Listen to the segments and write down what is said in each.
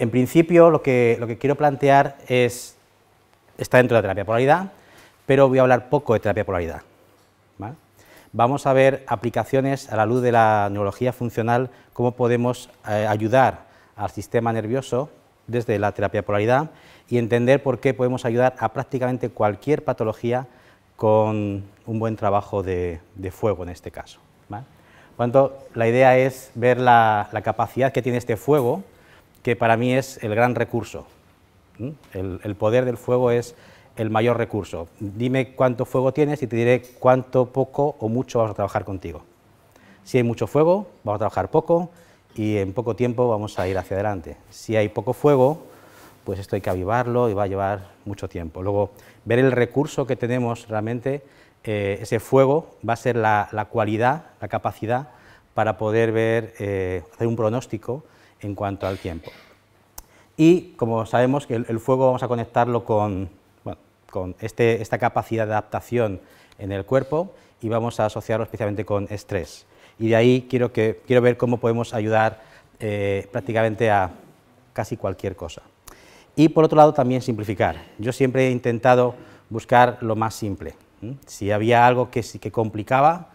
En principio, lo que, quiero plantear es, está dentro de la terapia polaridad, pero voy a hablar poco de terapia polaridad. Vamos a ver aplicaciones a la luz de la neurología funcional, cómo podemos eh, ayudar al sistema nervioso desde la terapia polaridad y entender por qué podemos ayudar a prácticamente cualquier patología con un buen trabajo de, fuego en este caso. ¿vale? tanto, la idea es ver la capacidad que tiene este fuego que para mí es el gran recurso. El, poder del fuego es el mayor recurso. Dime cuánto fuego tienes y te diré cuánto, poco o mucho vamos a trabajar contigo. Si hay mucho fuego, vamos a trabajar poco y en poco tiempo vamos a ir hacia adelante. Si hay poco fuego, pues esto hay que avivarlo y va a llevar mucho tiempo. Luego, ver el recurso que tenemos realmente, eh, ese fuego va a ser la, cualidad, la capacidad para poder ver, eh, hacer un pronóstico en cuanto al tiempo. Y como sabemos que el, fuego vamos a conectarlo con, este, esta capacidad de adaptación en el cuerpo y vamos a asociarlo especialmente con estrés. Y de ahí quiero, ver cómo podemos ayudar eh, prácticamente a casi cualquier cosa. Y por otro lado también simplificar. Yo siempre he intentado buscar lo más simple. Si había algo que, que complicaba,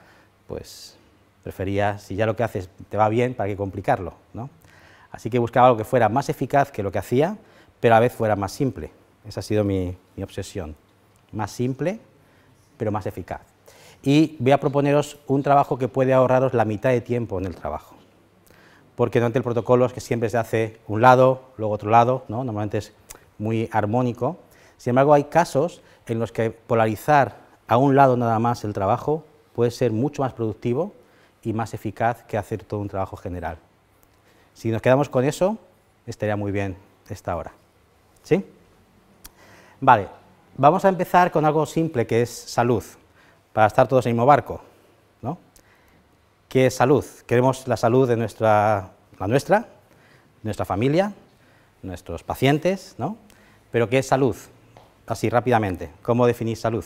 pues prefería, si ya lo que haces te va bien, ¿para qué complicarlo? Así que buscaba algo que fuera más eficaz que lo que hacía, pero a la vez fuera más simple. Esa ha sido mi, obsesión. Más simple, pero más eficaz. Y voy a proponeros un trabajo que puede ahorraros la mitad de tiempo en el trabajo. Porque durante el protocolo es que siempre se hace un lado, luego otro lado, ¿no? normalmente es muy armónico. Sin embargo, hay casos en los que polarizar a un lado nada más el trabajo puede ser mucho más productivo y más eficaz que hacer todo un trabajo general. Si nos quedamos con eso, estaría muy bien esta hora. ¿Sí? Vale, vamos a empezar con algo simple que es salud, para estar todos en el mismo barco. ¿no? ¿Qué es salud? Queremos la salud de nuestra, la nuestra, nuestra familia, nuestros pacientes, ¿no? Pero ¿qué es salud? Así rápidamente, ¿cómo definís salud?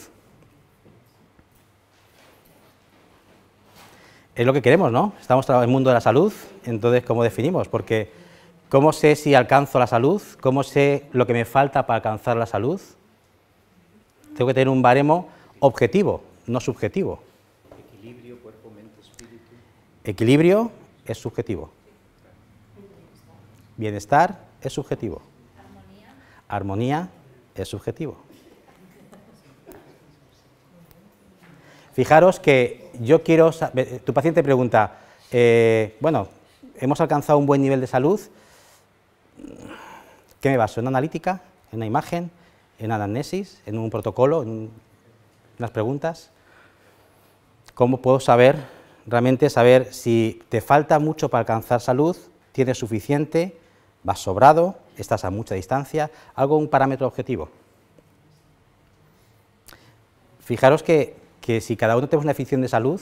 es lo que queremos, ¿no? Estamos en el mundo de la salud, entonces, ¿cómo definimos? Porque, ¿cómo sé si alcanzo la salud? ¿Cómo sé lo que me falta para alcanzar la salud? Tengo que tener un baremo objetivo, no subjetivo. Equilibrio, cuerpo, mente, espíritu. Equilibrio es subjetivo. Bienestar es subjetivo. Armonía, Armonía es subjetivo. Fijaros que yo quiero, tu paciente pregunta, eh, bueno, hemos alcanzado un buen nivel de salud, ¿qué me baso? ¿En analítica? ¿En una imagen? ¿En anamnesis? ¿En un protocolo? ¿En unas preguntas? ¿Cómo puedo saber, realmente saber si te falta mucho para alcanzar salud, tienes suficiente, vas sobrado, estás a mucha distancia? Algo, un parámetro objetivo. Fijaros que que si cada uno tenemos una afición de salud,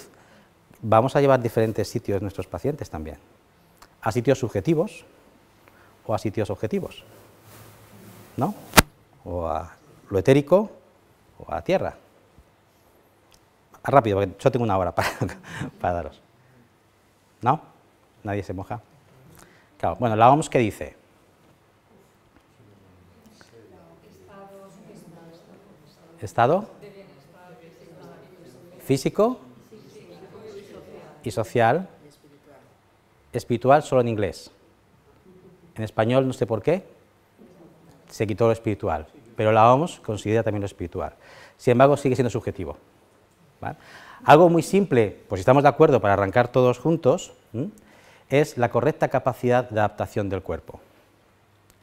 vamos a llevar diferentes sitios nuestros pacientes también, a sitios subjetivos o a sitios objetivos, ¿no? O a lo etérico o a la tierra. Rápido, porque yo tengo una hora para, para daros. ¿No? ¿Nadie se moja? bueno, la vamos que dice? ¿Estado? físico y social, espiritual solo en inglés. En español no sé por qué, se quitó lo espiritual, pero la OMS considera también lo espiritual. Sin embargo, sigue siendo subjetivo. Algo muy simple, pues si estamos de acuerdo para arrancar todos juntos, es la correcta capacidad de adaptación del cuerpo.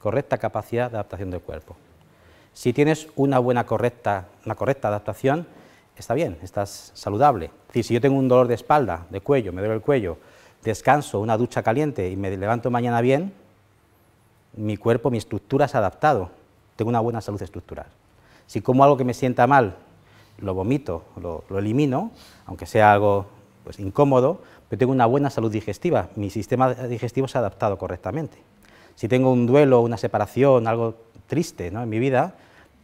Correcta capacidad de adaptación del cuerpo. Si tienes una buena correcta, una correcta adaptación, está bien, estás saludable. si yo tengo un dolor de espalda, de cuello, me duele el cuello, descanso, una ducha caliente y me levanto mañana bien, mi cuerpo, mi estructura se ha adaptado. Tengo una buena salud estructural. Si como algo que me sienta mal, lo vomito, lo, elimino, aunque sea algo pues, incómodo, pero tengo una buena salud digestiva. Mi sistema digestivo se ha adaptado correctamente. Si tengo un duelo, una separación, algo triste en mi vida,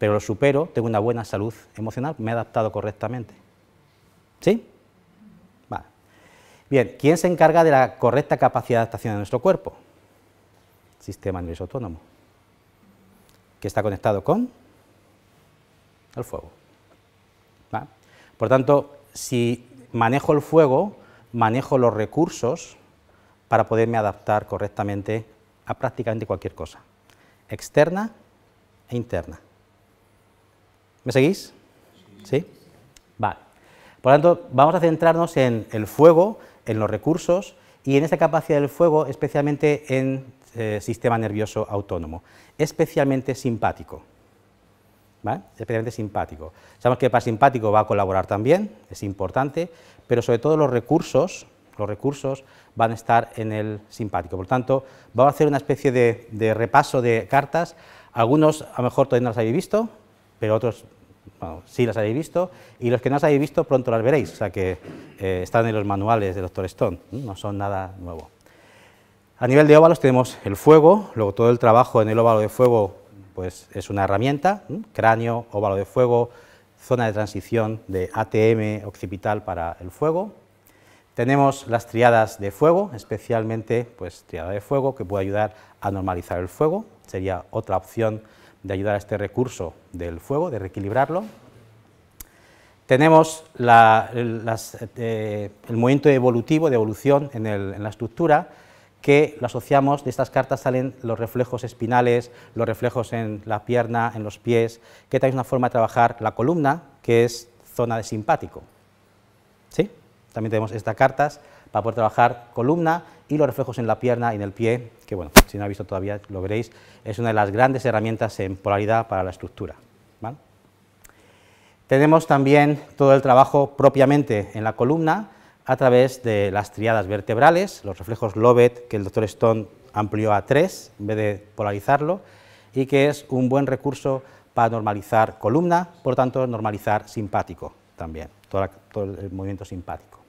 pero lo supero, tengo una buena salud emocional, me he adaptado correctamente. ¿Sí? Vale. Bien, ¿quién se encarga de la correcta capacidad de adaptación de nuestro cuerpo? Sistema nervioso autónomo, que está conectado con el fuego. Por tanto, si manejo el fuego, manejo los recursos para poderme adaptar correctamente a prácticamente cualquier cosa, externa e interna. ¿Me seguís? ¿Sí? Vale. Por lo tanto, vamos a centrarnos en el fuego, en los recursos y en esta capacidad del fuego, especialmente en eh, sistema nervioso autónomo, especialmente simpático. ¿Vale? Especialmente simpático. Sabemos que el parasimpático va a colaborar también, es importante, pero sobre todo los recursos, los recursos van a estar en el simpático. Por lo tanto, vamos a hacer una especie de, repaso de cartas. Algunos a lo mejor todavía no las habéis visto, pero otros sí las habéis visto, y los que no las habéis visto pronto las veréis, o sea que eh, están en los manuales del Dr. Stone, no son nada nuevo. A nivel de óvalos tenemos el fuego, luego todo el trabajo en el óvalo de fuego pues, es una herramienta, cráneo, óvalo de fuego, zona de transición de ATM occipital para el fuego. Tenemos las triadas de fuego, especialmente pues, triada de fuego, que puede ayudar a normalizar el fuego, sería otra opción de ayudar a este recurso del fuego, de reequilibrarlo. Tenemos eh, el movimiento evolutivo, de evolución en, la estructura, que lo asociamos, de estas cartas salen los reflejos espinales, los reflejos en la pierna, en los pies, que también es una forma de trabajar la columna, que es zona de simpático. ¿Sí? También tenemos estas cartas para poder trabajar columna y los reflejos en la pierna y en el pie, que bueno, si no habéis visto todavía lo veréis, es una de las grandes herramientas en polaridad para la estructura. Tenemos también todo el trabajo propiamente en la columna a través de las triadas vertebrales, los reflejos Lovett que el doctor Stone amplió a tres, en vez de polarizarlo y que es un buen recurso para normalizar columna, por tanto normalizar simpático también, todo el movimiento simpático.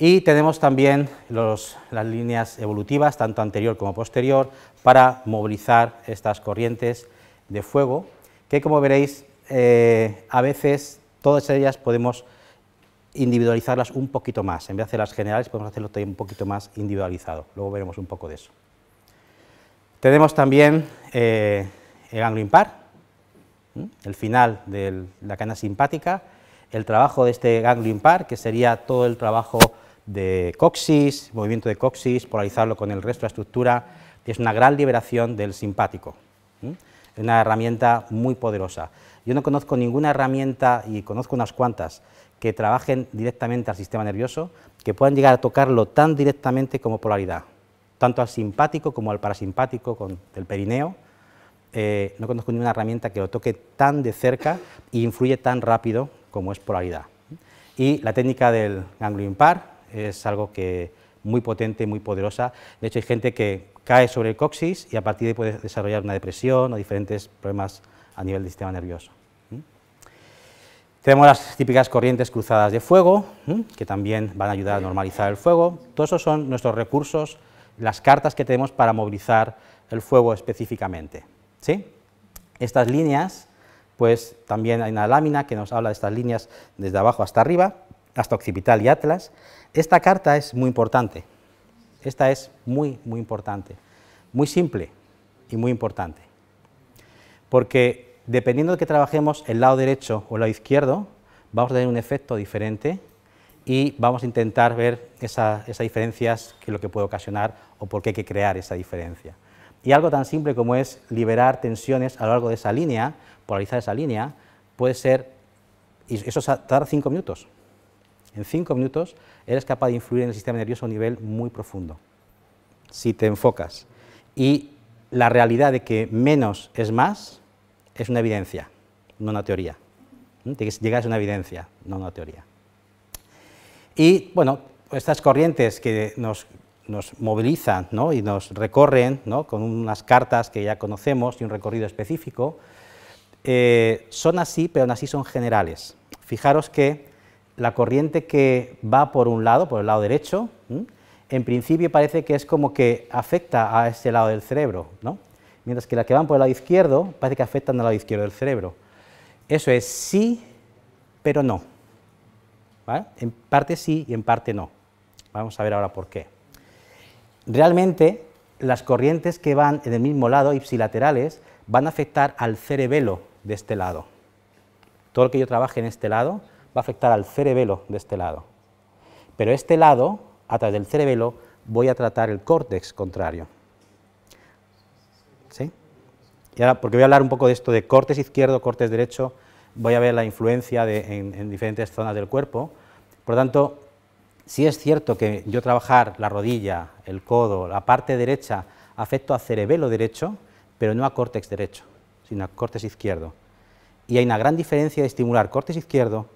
Y tenemos también las líneas evolutivas, tanto anterior como posterior, para movilizar estas corrientes de fuego, que como veréis, eh, a veces todas ellas podemos individualizarlas un poquito más. En vez de hacerlas las generales, podemos hacerlo un poquito más individualizado. Luego veremos un poco de eso. Tenemos también eh, el ganglio impar, el final de la cadena simpática, el trabajo de este ganglio impar, que sería todo el trabajo de coxis, movimiento de coxis, polarizarlo con el resto de la estructura, es una gran liberación del simpático. Es una herramienta muy poderosa. Yo no conozco ninguna herramienta, y conozco unas cuantas, que trabajen directamente al sistema nervioso, que puedan llegar a tocarlo tan directamente como polaridad, tanto al simpático como al parasimpático con el perineo. Eh, no conozco ninguna herramienta que lo toque tan de cerca e influye tan rápido como es polaridad. Y la técnica del ganglio impar, es algo muy potente, muy poderosa. De hecho, hay gente que cae sobre el coxis y a partir de ahí puede desarrollar una depresión o diferentes problemas a nivel del sistema nervioso. Tenemos las típicas corrientes cruzadas de fuego, que también van a ayudar a normalizar el fuego. Todos esos son nuestros recursos, las cartas que tenemos para movilizar el fuego específicamente. ¿Sí? Estas líneas, pues también hay una lámina que nos habla de estas líneas desde abajo hasta arriba, hasta occipital y atlas, esta carta es muy importante. Esta es muy, muy importante. Muy simple y muy importante. Porque dependiendo de que trabajemos el lado derecho o el lado izquierdo, vamos a tener un efecto diferente y vamos a intentar ver esas diferencias, que lo que puede ocasionar o por qué hay que crear esa diferencia. Y algo tan simple como es liberar tensiones a lo largo de esa línea, polarizar esa línea, puede ser, y eso tarda cinco minutos, en cinco minutos eres capaz de influir en el sistema nervioso a un nivel muy profundo, si te enfocas. Y la realidad de que menos es más es una evidencia, no una teoría. ¿Mm? Tienes llegar a una evidencia, no una teoría. Y bueno, estas corrientes que nos, movilizan ¿no? y nos recorren con unas cartas que ya conocemos y un recorrido específico, eh, son así, pero aún así son generales. Fijaros que la corriente que va por un lado, por el lado derecho, en principio parece que es como que afecta a este lado del cerebro, ¿no? mientras que las que van por el lado izquierdo parece que afectan al lado izquierdo del cerebro. Eso es sí, pero no. En parte sí y en parte no. Vamos a ver ahora por qué. Realmente, las corrientes que van en el mismo lado, ipsilaterales, van a afectar al cerebelo de este lado. Todo lo que yo trabaje en este lado va a afectar al cerebelo de este lado. Pero este lado, a través del cerebelo, voy a tratar el córtex contrario. ¿Sí? Y ahora, porque voy a hablar un poco de esto de córtex izquierdo, córtex derecho, voy a ver la influencia en, diferentes zonas del cuerpo. Por lo tanto, si es cierto que yo trabajar la rodilla, el codo, la parte derecha, afecto a cerebelo derecho, pero no a córtex derecho, sino a córtex izquierdo. Y hay una gran diferencia de estimular córtex izquierdo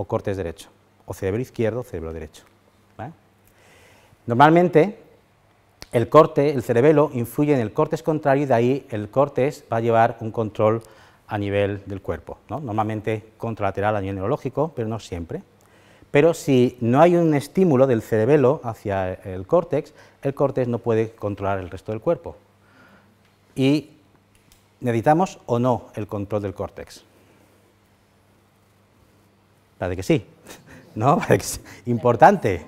o cortes derecho, o cerebro izquierdo o cerebro derecho. Normalmente, el corte, el cerebelo, influye en el córtex contrario y de ahí el córtex va a llevar un control a nivel del cuerpo, normalmente contralateral a nivel neurológico, pero no siempre. Pero si no hay un estímulo del cerebelo hacia el córtex, el córtex no puede controlar el resto del cuerpo. Y necesitamos o no el control del córtex. Parece que sí, ¿no? importante.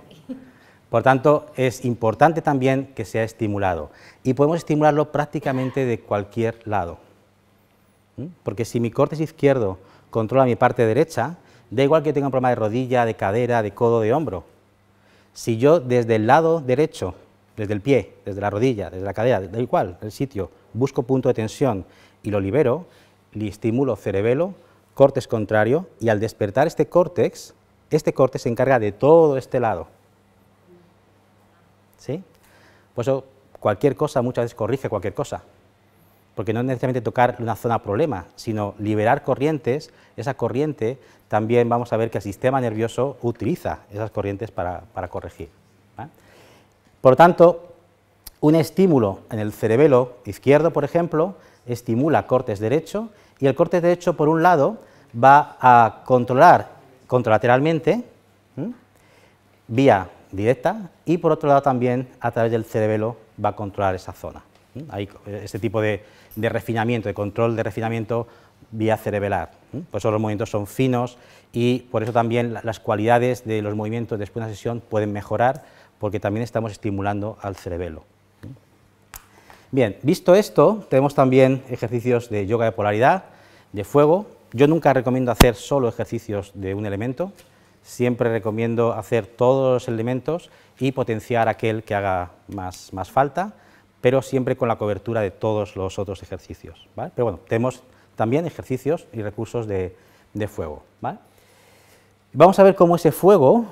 Por tanto, es importante también que sea estimulado. Y podemos estimularlo prácticamente de cualquier lado. Porque si mi córtex izquierdo controla mi parte derecha, da igual que yo tenga un problema de rodilla, de cadera, de codo, de hombro. Si yo desde el lado derecho, desde el pie, desde la rodilla, desde la cadera, da cual, el sitio, busco punto de tensión y lo libero, le estimulo cerebelo, Cortes contrario, y al despertar este córtex, este corte se encarga de todo este lado. ¿Sí? Por eso cualquier cosa muchas veces corrige cualquier cosa, porque no es necesariamente tocar una zona problema, sino liberar corrientes, esa corriente también vamos a ver que el sistema nervioso utiliza esas corrientes para, corregir. Por lo tanto, un estímulo en el cerebelo izquierdo, por ejemplo, estimula cortes derecho y el corte derecho, por un lado, va a controlar contralateralmente, vía directa, y por otro lado también a través del cerebelo va a controlar esa zona. Hay este tipo de, refinamiento, de control de refinamiento vía cerebelar. Por eso los movimientos son finos y por eso también las cualidades de los movimientos después de una sesión pueden mejorar porque también estamos estimulando al cerebelo. Bien, visto esto, tenemos también ejercicios de yoga de polaridad, de fuego. Yo nunca recomiendo hacer solo ejercicios de un elemento, siempre recomiendo hacer todos los elementos y potenciar aquel que haga más, falta, pero siempre con la cobertura de todos los otros ejercicios. Pero bueno, tenemos también ejercicios y recursos de, fuego. Vamos a ver cómo ese fuego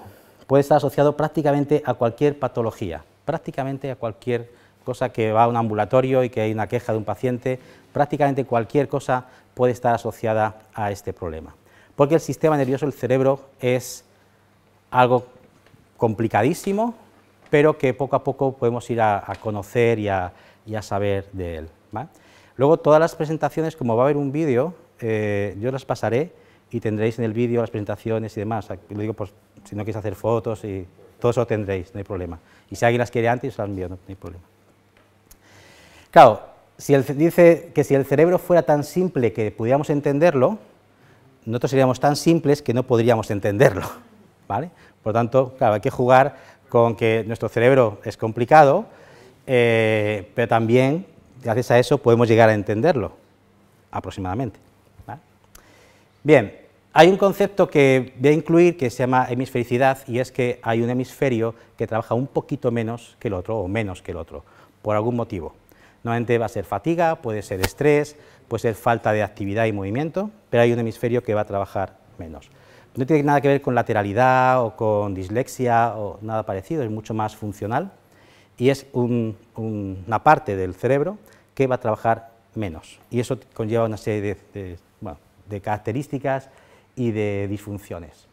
puede estar asociado prácticamente a cualquier patología, prácticamente a cualquier cosa que va a un ambulatorio y que hay una queja de un paciente, prácticamente cualquier cosa puede estar asociada a este problema. Porque el sistema nervioso del cerebro es algo complicadísimo, pero que poco a poco podemos ir a, conocer y a, saber de él. Luego todas las presentaciones, como va a haber un vídeo, eh, yo las pasaré y tendréis en el vídeo las presentaciones y demás. Lo digo, pues, si no queréis hacer fotos y todo eso tendréis, no hay problema. Y si alguien las quiere antes, las envío, no hay problema. Claro, si dice que si el cerebro fuera tan simple que pudiéramos entenderlo, nosotros seríamos tan simples que no podríamos entenderlo. ¿vale? Por tanto, claro, hay que jugar con que nuestro cerebro es complicado, eh, pero también, gracias a eso, podemos llegar a entenderlo, aproximadamente. Bien, hay un concepto que voy a incluir que se llama hemisfericidad y es que hay un hemisferio que trabaja un poquito menos que el otro o menos que el otro, por algún motivo. Normalmente va a ser fatiga, puede ser estrés, puede ser falta de actividad y movimiento, pero hay un hemisferio que va a trabajar menos. No tiene nada que ver con lateralidad o con dislexia o nada parecido, es mucho más funcional y es una parte del cerebro que va a trabajar menos. Y eso conlleva una serie de, características y de disfunciones.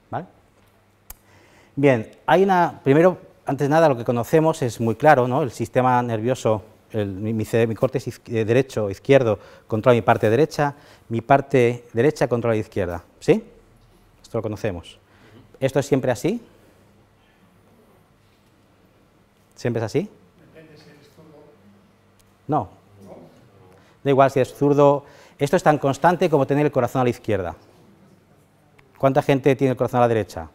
Bien, hay una, primero, antes de nada, lo que conocemos es muy claro, ¿no? el sistema nervioso mi, corte es eh, derecho izquierdo controla mi parte derecha, mi parte derecha controla la izquierda. ¿Sí? Esto lo conocemos. ¿Esto es siempre así? ¿Siempre es así? No. Da igual si es zurdo. Esto es tan constante como tener el corazón a la izquierda. ¿Cuánta gente tiene el corazón a la derecha?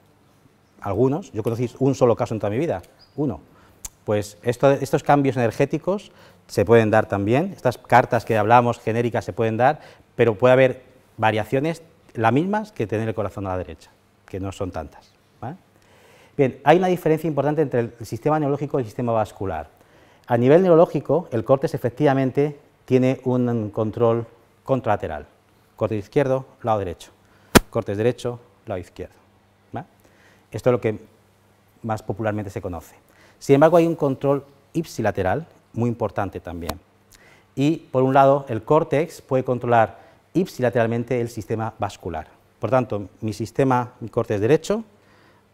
Algunos. Yo conocí un solo caso en toda mi vida. Uno. Pues estos cambios energéticos se pueden dar también, estas cartas que hablamos genéricas se pueden dar, pero puede haber variaciones las mismas que tener el corazón a la derecha, que no son tantas. Bien, hay una diferencia importante entre el sistema neurológico y el sistema vascular. A nivel neurológico, el córtex efectivamente tiene un control contralateral. Corte izquierdo, lado derecho. Cortes derecho, lado izquierdo. Esto es lo que más popularmente se conoce. Sin embargo, hay un control ipsilateral muy importante también. Y, por un lado, el córtex puede controlar ipsilateralmente el sistema vascular. Por tanto, mi sistema, mi córtex derecho,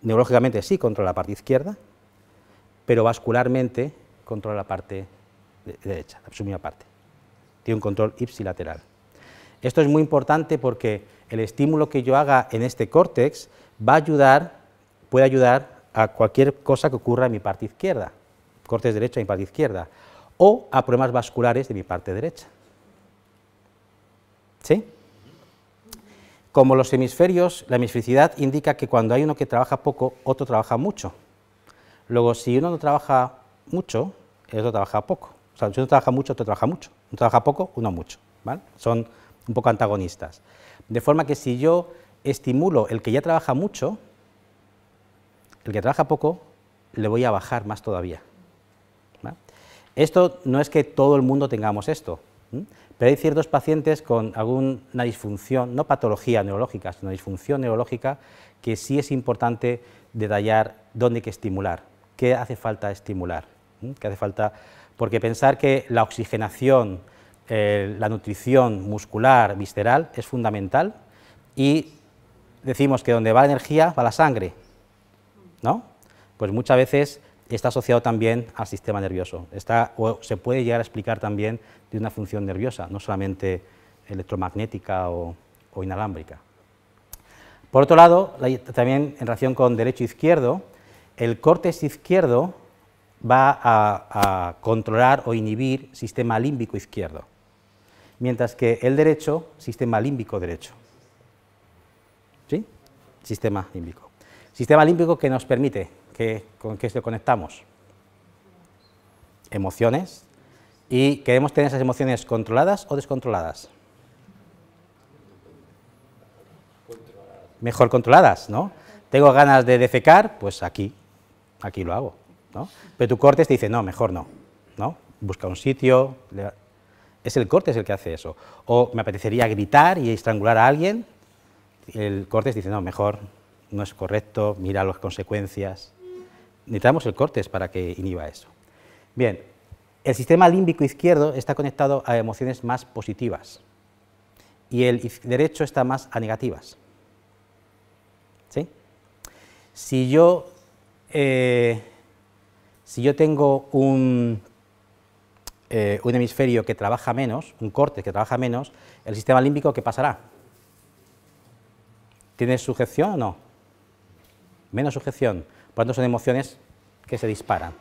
neurológicamente sí controla la parte izquierda, pero vascularmente controla la parte derecha, la misma parte. Tiene un control ipsilateral. Esto es muy importante porque el estímulo que yo haga en este córtex va a ayudar, puede ayudar a cualquier cosa que ocurra en mi parte izquierda, cortes derechos en mi parte izquierda, o a problemas vasculares de mi parte derecha. ¿Sí? Como los hemisferios, la hemisfericidad indica que cuando hay uno que trabaja poco, otro trabaja mucho. Luego, si uno no trabaja mucho, el otro trabaja poco. O sea, si uno trabaja mucho, otro trabaja mucho. Uno trabaja poco, uno mucho. ¿vale? Son un poco antagonistas. De forma que si yo estimulo el que ya trabaja mucho, el que trabaja poco le voy a bajar más todavía. Esto no es que todo el mundo tengamos esto, pero hay ciertos pacientes con alguna disfunción, no patología neurológica, sino disfunción neurológica, que sí es importante detallar dónde hay que estimular, qué hace falta estimular, qué hace falta, porque pensar que la oxigenación, eh, la nutrición muscular, visceral, es fundamental y decimos que donde va la energía va la sangre, ¿no? Pues muchas veces está asociado también al sistema nervioso. se puede llegar a explicar también de una función nerviosa, no solamente electromagnética o, inalámbrica. Por otro lado, también en relación con derecho-izquierdo, el córtex izquierdo va a, a, controlar o inhibir sistema límbico izquierdo, mientras que el derecho, sistema límbico derecho. ¿Sí? Sistema límbico. Sistema límbico que nos permite, que, con qué se conectamos. Emociones. Y queremos tener esas emociones controladas o descontroladas. Mejor controladas, ¿no? Tengo ganas de defecar, pues aquí, aquí lo hago. Pero tu corte te dice, no, mejor no. ¿no? Busca un sitio. Es el corte el que hace eso. O me apetecería gritar y estrangular a alguien. El corte dice, no, mejor no es correcto, mira las consecuencias. Necesitamos el córtex para que inhiba eso. Bien, el sistema límbico izquierdo está conectado a emociones más positivas y el derecho está más a negativas. Si yo, eh, si yo tengo un, eh, un hemisferio que trabaja menos, un corte que trabaja menos, el sistema límbico, ¿qué pasará? ¿Tiene sujeción o no? menos sujeción, por tanto son emociones que se disparan.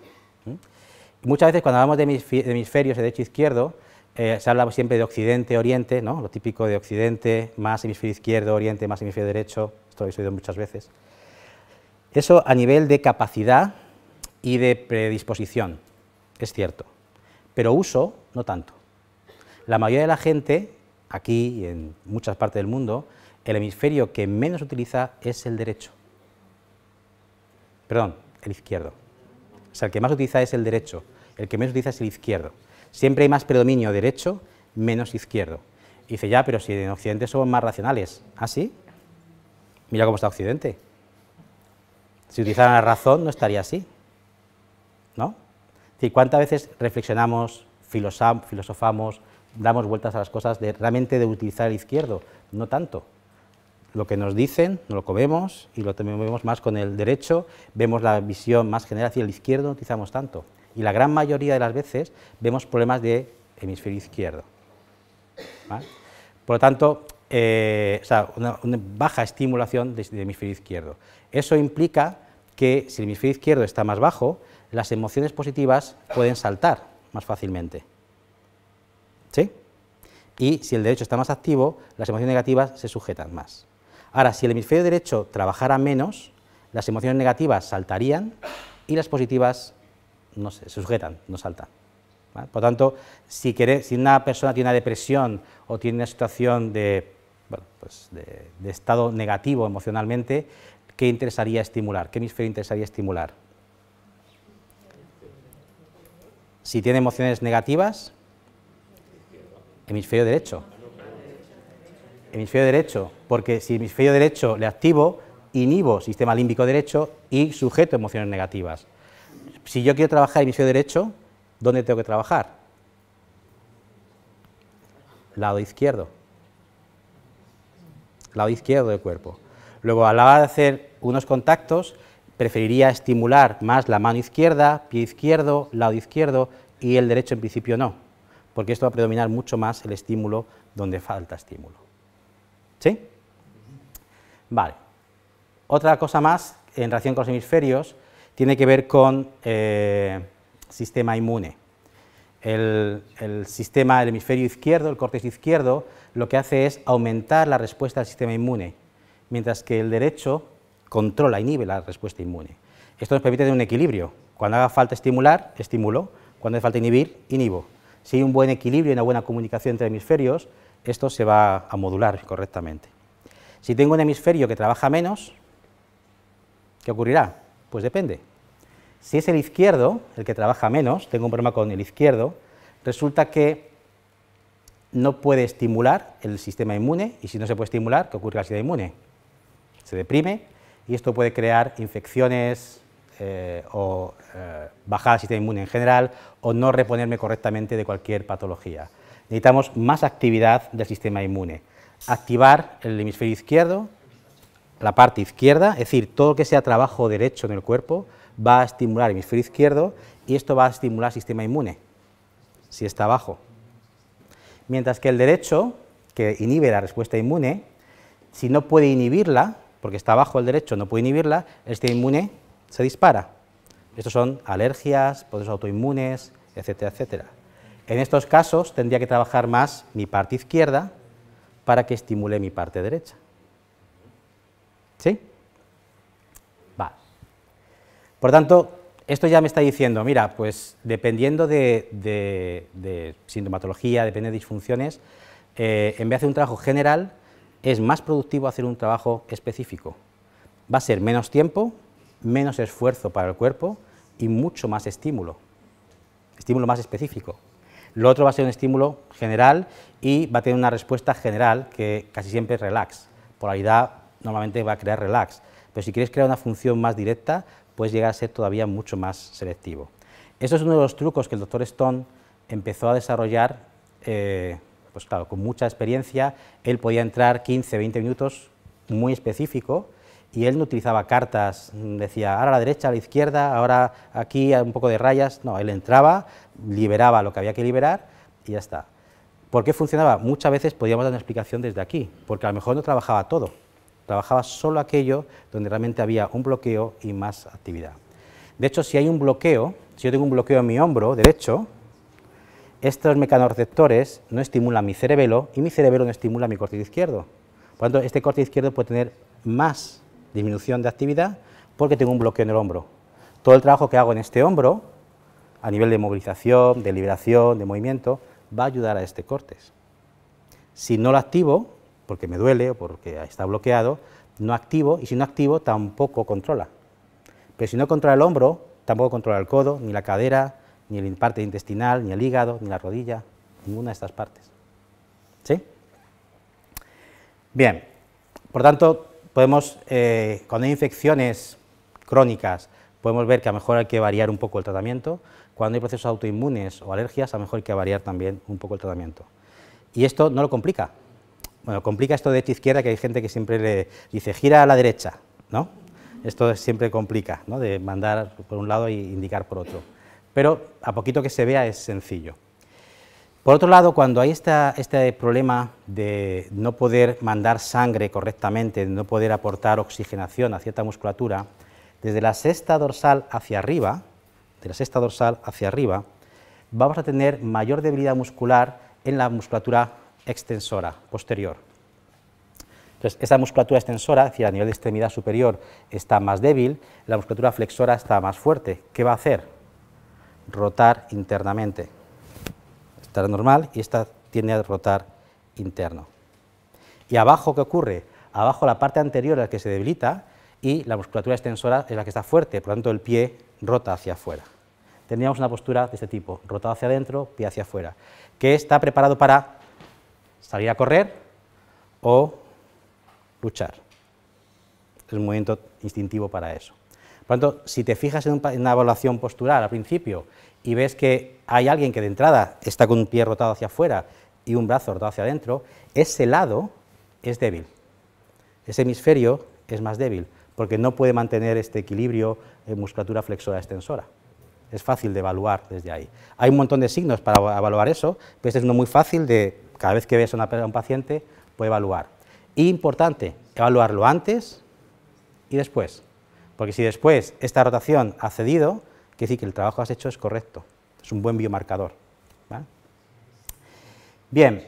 muchas veces cuando hablamos de hemisferios de derecho izquierdo, eh, se habla siempre de occidente-oriente, ¿no? lo típico de occidente más hemisferio izquierdo, oriente más hemisferio derecho, esto lo habéis oído muchas veces. Eso a nivel de capacidad y de predisposición, es cierto, pero uso no tanto. La mayoría de la gente, aquí y en muchas partes del mundo, el hemisferio que menos utiliza es el derecho. Perdón, el izquierdo. O sea, el que más utiliza es el derecho, el que menos utiliza es el izquierdo. Siempre hay más predominio derecho menos izquierdo. Y dice, ya, pero si en Occidente somos más racionales. ¿Ah, sí? Mira cómo está Occidente. Si utilizaran la razón, no estaría así. ¿No? ¿Y ¿Cuántas veces reflexionamos, filosofamos, damos vueltas a las cosas de realmente de utilizar el izquierdo? No tanto lo que nos dicen, no lo comemos y lo vemos más con el derecho, vemos la visión más general hacia el izquierdo, no utilizamos tanto. Y la gran mayoría de las veces vemos problemas de hemisferio izquierdo. Por lo tanto, eh, una, baja estimulación de hemisferio izquierdo. Eso implica que si el hemisferio izquierdo está más bajo, las emociones positivas pueden saltar más fácilmente. ¿Sí? Y si el derecho está más activo, las emociones negativas se sujetan más. Ahora, si el hemisferio derecho trabajara menos, las emociones negativas saltarían y las positivas no se, se sujetan, no saltan. Por tanto, si, una persona tiene una depresión o tiene una situación pues de, de estado negativo emocionalmente, ¿qué interesaría estimular? ¿Qué hemisferio interesaría estimular? Si tiene emociones negativas, hemisferio derecho hemisferio derecho, porque si hemisferio derecho le activo, inhibo sistema límbico derecho y sujeto emociones negativas. Si yo quiero trabajar hemisferio derecho, ¿dónde tengo que trabajar? Lado izquierdo. Lado izquierdo del cuerpo. Luego, a la hora de hacer unos contactos, preferiría estimular más la mano izquierda, pie izquierdo, lado izquierdo y el derecho en principio no, porque esto va a predominar mucho más el estímulo donde falta estímulo. ¿Sí? Vale. Otra cosa más en relación con los hemisferios tiene que ver con el eh, sistema inmune. El, sistema, el hemisferio izquierdo, el córtex izquierdo, lo que hace es aumentar la respuesta al sistema inmune, mientras que el derecho controla, inhibe la respuesta inmune. Esto nos permite tener un equilibrio. Cuando haga falta estimular, estimulo. Cuando hace falta inhibir, inhibo. Si hay un buen equilibrio y una buena comunicación entre hemisferios, esto se va a modular correctamente. Si tengo un hemisferio que trabaja menos, ¿qué ocurrirá? Pues depende. Si es el izquierdo el que trabaja menos, tengo un problema con el izquierdo, resulta que no puede estimular el sistema inmune, y si no se puede estimular, ¿qué ocurre la sistema inmune? Se deprime, y esto puede crear infecciones eh, o eh, bajar el sistema inmune en general, o no reponerme correctamente de cualquier patología necesitamos más actividad del sistema inmune. Activar el hemisferio izquierdo, la parte izquierda, es decir, todo lo que sea trabajo derecho en el cuerpo va a estimular el hemisferio izquierdo y esto va a estimular el sistema inmune, si está abajo. Mientras que el derecho, que inhibe la respuesta inmune, si no puede inhibirla, porque está abajo el derecho, no puede inhibirla, el sistema inmune se dispara. Estos son alergias, poderes autoinmunes, etcétera, etcétera. En estos casos tendría que trabajar más mi parte izquierda para que estimule mi parte derecha. ¿Sí? Vale. Por tanto, esto ya me está diciendo, mira, pues dependiendo de, sintomatología, dependiendo de disfunciones, eh, en vez de hacer un trabajo general, es más productivo hacer un trabajo específico. Va a ser menos tiempo, menos esfuerzo para el cuerpo y mucho más estímulo, estímulo más específico. Lo otro va a ser un estímulo general y va a tener una respuesta general que casi siempre es relax. Polaridad normalmente va a crear relax, pero si quieres crear una función más directa, puedes llegar a ser todavía mucho más selectivo. Eso es uno de los trucos que el doctor Stone empezó a desarrollar, eh, pues con mucha experiencia. Él podía entrar 15, 20 minutos muy específico y él no utilizaba cartas, decía ahora a la derecha, a la izquierda, ahora aquí un poco de rayas, no, él entraba, liberaba lo que había que liberar y ya está. ¿Por qué funcionaba? Muchas veces podíamos dar una explicación desde aquí, porque a lo mejor no trabajaba todo, trabajaba solo aquello donde realmente había un bloqueo y más actividad. De hecho, si hay un bloqueo, si yo tengo un bloqueo en mi hombro derecho, estos mecanorreceptores no estimulan mi cerebelo y mi cerebelo no estimula mi corte izquierdo. Por lo tanto, este corte izquierdo puede tener más disminución de actividad, porque tengo un bloqueo en el hombro. Todo el trabajo que hago en este hombro, a nivel de movilización, de liberación, de movimiento, va a ayudar a este cortes. Si no lo activo, porque me duele o porque está bloqueado, no activo, y si no activo, tampoco controla. Pero si no controla el hombro, tampoco controla el codo, ni la cadera, ni la parte intestinal, ni el hígado, ni la rodilla, ninguna de estas partes. ¿Sí? Bien, por tanto, podemos, eh, cuando hay infecciones crónicas, podemos ver que a lo mejor hay que variar un poco el tratamiento. Cuando hay procesos autoinmunes o alergias, a lo mejor hay que variar también un poco el tratamiento. Y esto no lo complica. Bueno, complica esto de derecha-izquierda, que hay gente que siempre le dice, gira a la derecha, ¿no? Esto siempre complica, ¿no? De mandar por un lado e indicar por otro. Pero a poquito que se vea es sencillo. Por otro lado, cuando hay este problema de no poder mandar sangre correctamente, de no poder aportar oxigenación a cierta musculatura, desde la sexta dorsal hacia arriba, la sexta dorsal hacia arriba, vamos a tener mayor debilidad muscular en la musculatura extensora posterior. Entonces, esa musculatura extensora, hacia a nivel de extremidad superior, está más débil, la musculatura flexora está más fuerte. ¿Qué va a hacer? Rotar internamente normal y esta tiende a rotar interno. Y abajo, ¿qué ocurre? Abajo la parte anterior es la que se debilita y la musculatura extensora es la que está fuerte, por lo tanto el pie rota hacia afuera. Tendríamos una postura de este tipo, rotado hacia adentro, pie hacia afuera, que está preparado para salir a correr o luchar. Es un movimiento instintivo para eso. Por lo tanto, si te fijas en, una evaluación postural al principio y ves que hay alguien que de entrada está con un pie rotado hacia afuera y un brazo rotado hacia adentro, ese lado es débil. Ese hemisferio es más débil porque no puede mantener este equilibrio en musculatura flexora extensora. Es fácil de evaluar desde ahí. Hay un montón de signos para evaluar eso, pero este es uno muy fácil de, cada vez que ves a, un paciente, puede evaluar. Y importante, evaluarlo antes y después. Porque si después esta rotación ha cedido, quiere decir que el trabajo que has hecho es correcto, es un buen biomarcador. Bien,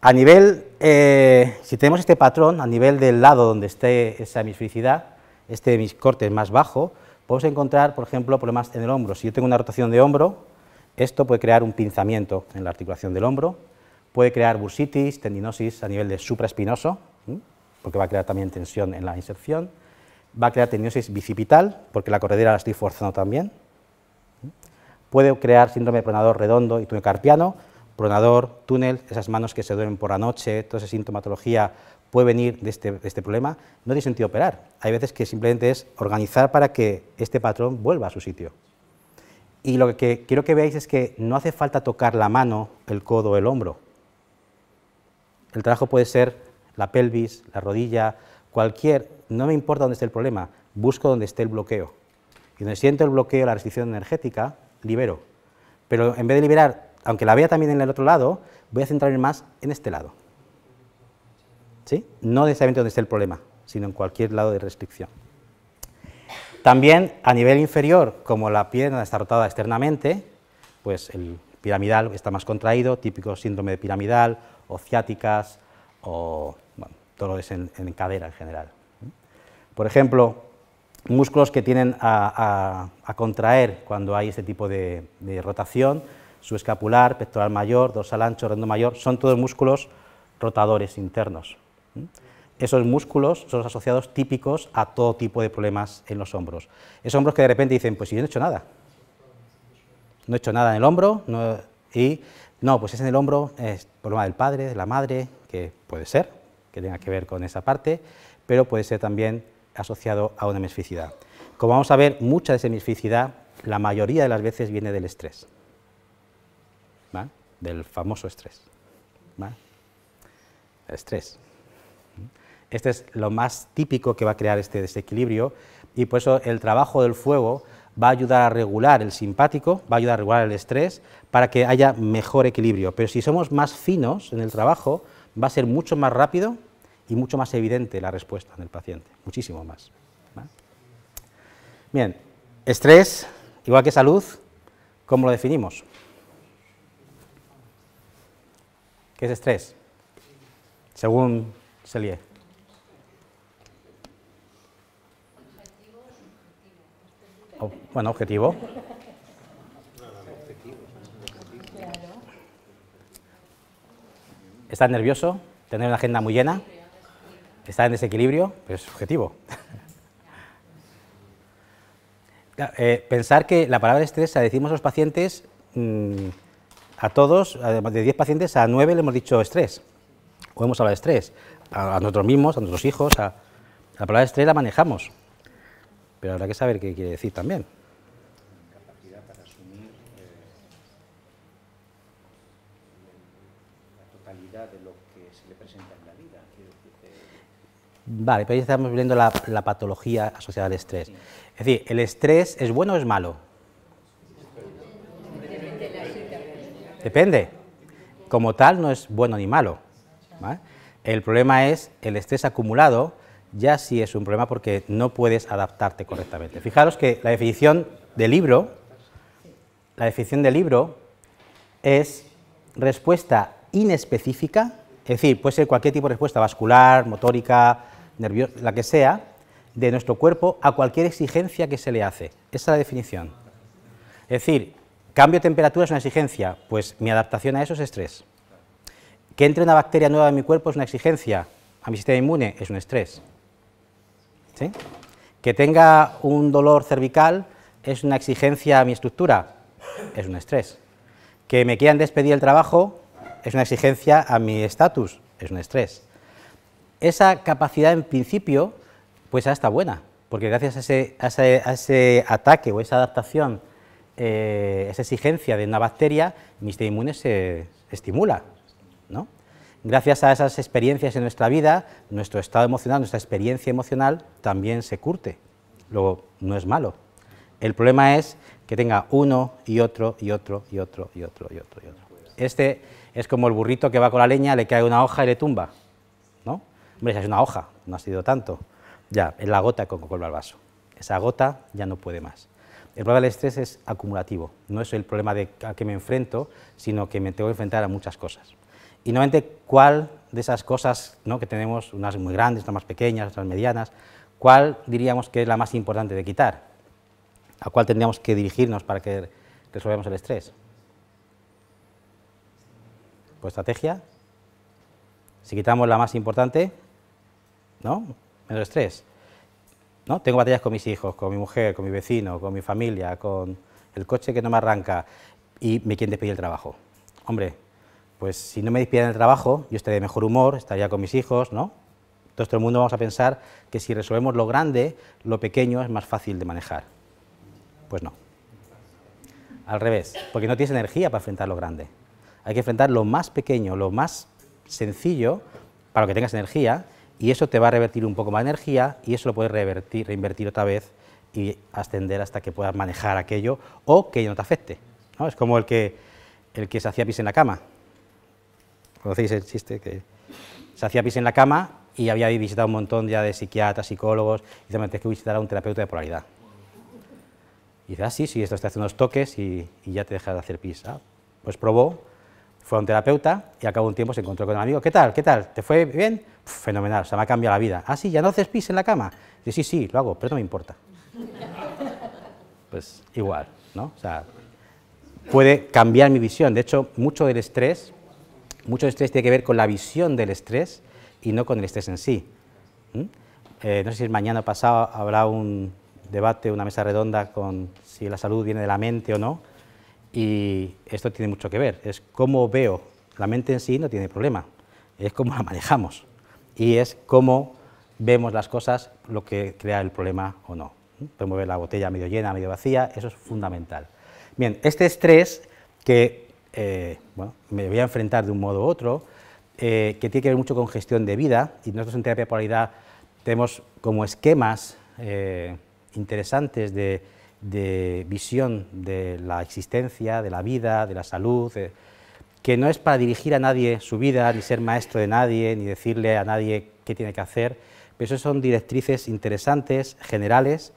a nivel, eh, si tenemos este patrón, a nivel del lado donde esté esa hemisfericidad, este de mis cortes más bajo, podemos encontrar, por ejemplo, problemas en el hombro. Si yo tengo una rotación de hombro, esto puede crear un pinzamiento en la articulación del hombro, puede crear bursitis, tendinosis a nivel de supraespinoso, porque va a crear también tensión en la inserción, va a crear teniosis bicipital, porque la corredera la estoy forzando también. Puede crear síndrome de pronador redondo y túnel carpiano, pronador, túnel, esas manos que se duermen por la noche, toda esa sintomatología puede venir de este, de este problema. No tiene sentido operar. Hay veces que simplemente es organizar para que este patrón vuelva a su sitio. Y lo que quiero que veáis es que no hace falta tocar la mano, el codo, el hombro. El trabajo puede ser la pelvis, la rodilla, cualquier, no me importa dónde esté el problema, busco donde esté el bloqueo. Y donde siento el bloqueo, la restricción energética, libero. Pero en vez de liberar, aunque la vea también en el otro lado, voy a centrarme más en este lado. ¿Sí? No necesariamente donde esté el problema, sino en cualquier lado de restricción. También a nivel inferior, como la pierna está rotada externamente, pues el piramidal está más contraído, típico síndrome de piramidal, o ciáticas, o es en, cadera en general. Por ejemplo, músculos que tienen a, contraer cuando hay este tipo de, rotación: rotación, escapular, pectoral mayor, dorsal ancho, redondo mayor, son todos músculos rotadores internos. Esos músculos son los asociados típicos a todo tipo de problemas en los hombros. Esos hombros que de repente dicen, pues si yo no he hecho nada. No he hecho nada en el hombro y no, pues es en el hombro, es problema del padre, de la madre, que puede ser, que tenga que ver con esa parte, pero puede ser también asociado a una hemisficidad. Como vamos a ver, mucha de esa hemisficidad, la mayoría de las veces viene del estrés, del famoso estrés. estrés. Este es lo más típico que va a crear este desequilibrio y por eso el trabajo del fuego va a ayudar a regular el simpático, va a ayudar a regular el estrés para que haya mejor equilibrio. Pero si somos más finos en el trabajo, va a ser mucho más rápido y mucho más evidente la respuesta en el paciente, muchísimo más. Bien, estrés, igual que salud, ¿cómo lo definimos? ¿Qué es estrés? Según Celie. bueno, objetivo. Está nervioso, tener una agenda muy llena, estar en desequilibrio, pero es subjetivo. Eh, pensar que la palabra estrés la decimos a los pacientes, mm, a todos, de 10 pacientes, a 9 le hemos dicho estrés, o hemos hablado de estrés, a, nosotros mismos, a nuestros hijos, a, la palabra estrés la manejamos, pero habrá que saber qué quiere decir también. Vale, pero ahí estamos viendo la, patología asociada al estrés. Es decir, ¿el estrés es bueno o es malo? Depende. Como tal, no es bueno ni malo. El problema es el estrés acumulado, ya sí es un problema porque no puedes adaptarte correctamente. Fijaros que la definición del libro, la definición de libro es respuesta inespecífica, es decir, puede ser cualquier tipo de respuesta, vascular, motórica, la que sea, de nuestro cuerpo a cualquier exigencia que se le hace. Esa es la definición. Es decir, cambio de temperatura es una exigencia, pues mi adaptación a eso es estrés. Que entre una bacteria nueva en mi cuerpo es una exigencia, a mi sistema inmune es un estrés. Que tenga un dolor cervical es una exigencia a mi estructura, es un estrés. Que me quieran despedir el trabajo es una exigencia a mi estatus, es un estrés esa capacidad en principio pues ya está buena, porque gracias a ese, a ese, ataque o esa adaptación, eh, esa exigencia de una bacteria, mi sistema inmune se estimula. ¿no? Gracias a esas experiencias en nuestra vida, nuestro estado emocional, nuestra experiencia emocional también se curte. Luego, no es malo. El problema es que tenga uno y otro y otro y otro y otro y otro y otro. Este es como el burrito que va con la leña, le cae una hoja y le tumba. Hombre, es una hoja, no ha sido tanto. Ya, es la gota con que colma el vaso. Esa gota ya no puede más. El problema del estrés es acumulativo, no es el problema de a que me enfrento, sino que me tengo que enfrentar a muchas cosas. Y nuevamente, ¿cuál de esas cosas que tenemos, unas muy grandes, otras más pequeñas, otras medianas, cuál diríamos que es la más importante de quitar? ¿A cuál tendríamos que dirigirnos para que resolvamos el estrés? ¿Pues estrategia? Si quitamos la más importante, ¿no? Menos estrés. ¿no? Tengo batallas con mis hijos, con mi mujer, con mi vecino, con mi familia, con el coche que no me arranca y me quieren despedir del trabajo. Hombre, pues si no me despiden del trabajo, yo estaría de mejor humor, estaría con mis hijos, ¿no? todo el mundo vamos a pensar que si resolvemos lo grande, lo pequeño es más fácil de manejar. Pues no. Al revés, porque no tienes energía para enfrentar lo grande. Hay que enfrentar lo más pequeño, lo más sencillo, para que tengas energía, y eso te va a revertir un poco más de energía y eso lo puedes revertir, reinvertir otra vez y ascender hasta que puedas manejar aquello o que no te afecte. ¿no? Es como el que, el que se hacía pis en la cama. ¿Conocéis el chiste? Que se hacía pis en la cama y había visitado un montón de psiquiatras, psicólogos, y también tienes que visitar a un terapeuta de polaridad. Y dice, ah, sí, sí, esto te hace unos toques y, ya te deja de hacer pis. Ah, pues probó fue a un terapeuta y al cabo un tiempo se encontró con un amigo. ¿Qué tal? ¿Qué tal? ¿Te fue bien? Fenomenal, fenomenal, se me ha cambiado la vida. Ah, sí, ya no haces pis en la cama. dice sí, sí, lo hago, pero no me importa. Pues igual, ¿no? O sea, puede cambiar mi visión. De hecho, mucho del estrés, mucho del estrés tiene que ver con la visión del estrés y no con el estrés en sí. Eh, no sé si mañana pasado habrá un debate, una mesa redonda con si la salud viene de la mente o no. Y esto tiene mucho que ver, es cómo veo, la mente en sí no tiene problema, es cómo la manejamos y es cómo vemos las cosas lo que crea el problema o no. Podemos ver la botella medio llena, medio vacía, eso es fundamental. Bien, este estrés que eh, me voy a enfrentar de un modo u otro, eh, que tiene que ver mucho con gestión de vida, y nosotros en terapia polaridad tenemos como esquemas eh, interesantes de de visión de la existencia, de la vida, de la salud, eh, que no es para dirigir a nadie su vida, ni ser maestro de nadie, ni decirle a nadie qué tiene que hacer, pero eso son directrices interesantes, generales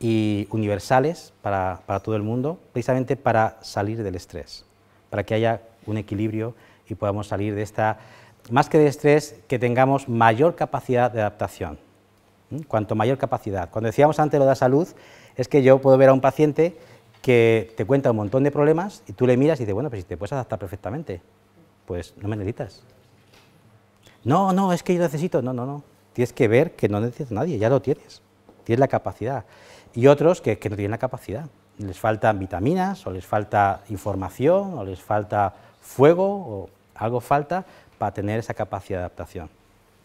y universales para, todo el mundo, precisamente para salir del estrés, para que haya un equilibrio y podamos salir de esta, más que de estrés, que tengamos mayor capacidad de adaptación. ¿Mm? Cuanto mayor capacidad. Cuando decíamos antes lo de la salud, es que yo puedo ver a un paciente que te cuenta un montón de problemas y tú le miras y dices, bueno, pues si te puedes adaptar perfectamente, pues no me necesitas. No, no, es que yo necesito, no, no, no. Tienes que ver que no necesitas a nadie, ya lo tienes, tienes la capacidad. Y otros que, que no tienen la capacidad, les faltan vitaminas o les falta información o les falta fuego o algo falta para tener esa capacidad de adaptación.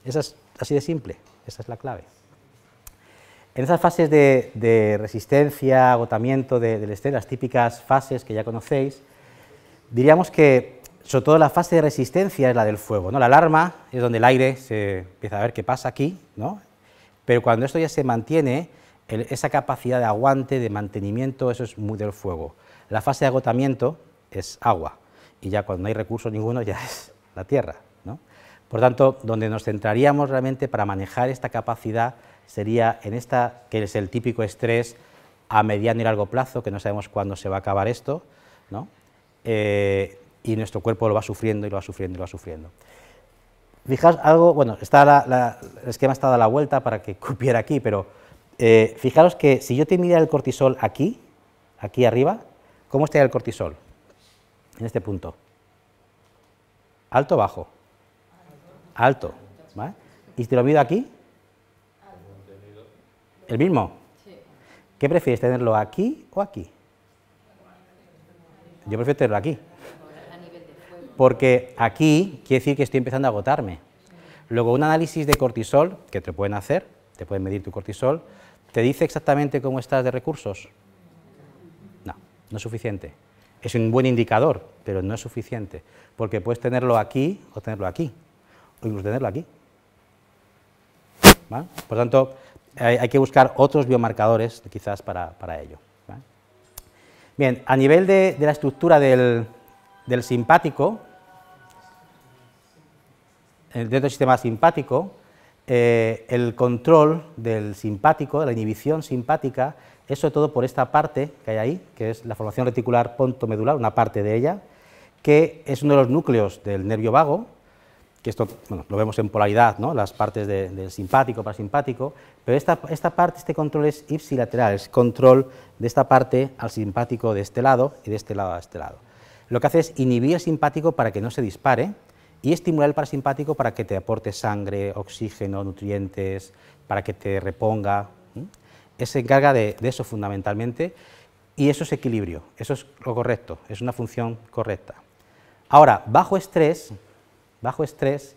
Esa es así de simple, esa es la clave. En esas fases de, resistencia, agotamiento de, del estrés, las típicas fases que ya conocéis, diríamos que sobre todo la fase de resistencia es la del fuego. ¿no? La alarma es donde el aire se empieza a ver qué pasa aquí, pero cuando esto ya se mantiene, esa capacidad de aguante, de mantenimiento, eso es muy del fuego. La fase de agotamiento es agua, y ya cuando no hay recursos ninguno ya es la tierra. Por tanto, donde nos centraríamos realmente para manejar esta capacidad sería en esta, que es el típico estrés a mediano y largo plazo, que no sabemos cuándo se va a acabar esto, ¿no? Eh, y nuestro cuerpo lo va sufriendo y lo va sufriendo y lo va sufriendo. Fijaos algo, bueno, está la, el esquema está dado la vuelta para que cupiera aquí, pero eh, fijaros que si yo te el cortisol aquí, aquí arriba, ¿cómo estaría el cortisol? En este punto. ¿Alto o bajo? Alto. ¿vale? Y si te lo mido aquí, ¿El mismo? Sí. ¿Qué prefieres, tenerlo aquí o aquí? Yo prefiero tenerlo aquí. Porque aquí quiere decir que estoy empezando a agotarme. Luego, un análisis de cortisol, que te pueden hacer, te pueden medir tu cortisol, ¿te dice exactamente cómo estás de recursos? No, no es suficiente. Es un buen indicador, pero no es suficiente, porque puedes tenerlo aquí o tenerlo aquí, o incluso tenerlo aquí. Por tanto, hay que buscar otros biomarcadores quizás para, ello. Bien, a nivel de, la estructura del, simpático, dentro del sistema simpático, eh, el control del simpático, la inhibición simpática, es sobre todo por esta parte que hay ahí, que es la formación reticular pontomedular, una parte de ella, que es uno de los núcleos del nervio vago, que esto lo vemos en polaridad, las partes del simpático, parasimpático, pero esta, parte, este control es ipsilateral, es control de esta parte al simpático de este lado y de este lado a este lado. Lo que hace es inhibir el simpático para que no se dispare y estimular el parasimpático para que te aporte sangre, oxígeno, nutrientes, para que te reponga. Se encarga de eso fundamentalmente y eso es equilibrio, eso es lo correcto, es una función correcta. Ahora, bajo estrés, bajo estrés,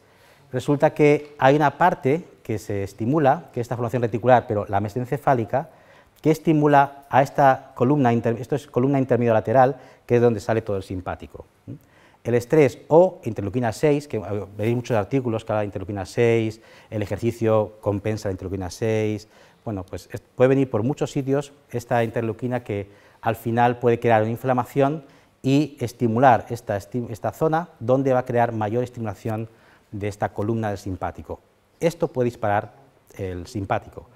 resulta que hay una parte que se estimula, que es esta formación reticular, pero la mesencefálica, que estimula a esta columna, esto es columna intermediolateral, que es donde sale todo el simpático. El estrés o interleuquina 6, que eh, veis muchos artículos que habla de interleuquina 6, el ejercicio compensa la interleuquina 6, bueno, pues puede venir por muchos sitios esta interleuquina que al final puede crear una inflamación y estimular esta, zona donde va a crear mayor estimulación de esta columna del simpático. Esto puede disparar el simpático.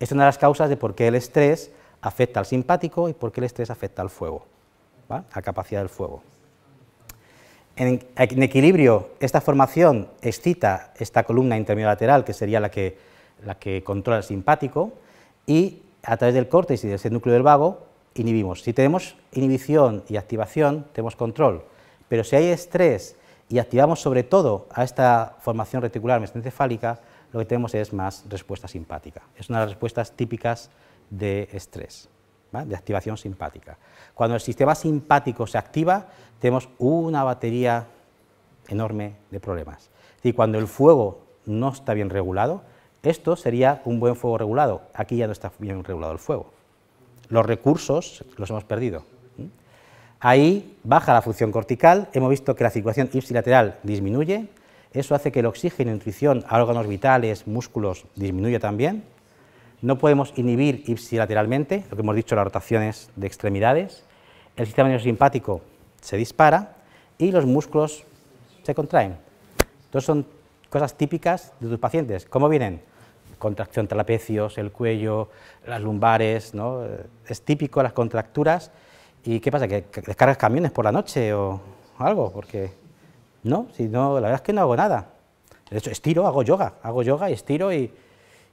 es una de las causas de por qué el estrés afecta al simpático y por qué el estrés afecta al fuego, a la capacidad del fuego. En, equilibrio, esta formación excita esta columna lateral que sería la que, controla el simpático, y a través del córtex y del núcleo del vago inhibimos. Si tenemos inhibición y activación, tenemos control. Pero si hay estrés y activamos sobre todo a esta formación reticular mesencefálica, lo que tenemos es más respuesta simpática. Es una de las respuestas típicas de estrés, de activación simpática. Cuando el sistema simpático se activa, tenemos una batería enorme de problemas. Y cuando el fuego no está bien regulado, esto sería un buen fuego regulado. Aquí ya no está bien regulado el fuego los recursos los hemos perdido. Ahí baja la función cortical, hemos visto que la circulación ipsilateral disminuye, eso hace que el oxígeno, nutrición a órganos vitales, músculos, disminuya también. No podemos inhibir ipsilateralmente, lo que hemos dicho, las rotaciones de extremidades. El sistema nervioso simpático se dispara y los músculos se contraen. Entonces son cosas típicas de tus pacientes. ¿Cómo vienen? contracción trapecios, el cuello, las lumbares, ¿no? Es típico las contracturas. ¿Y qué pasa? ¿Que descargas camiones por la noche o algo? Porque no, si no, la verdad es que no hago nada. De hecho, estiro, hago yoga, hago yoga y estiro y,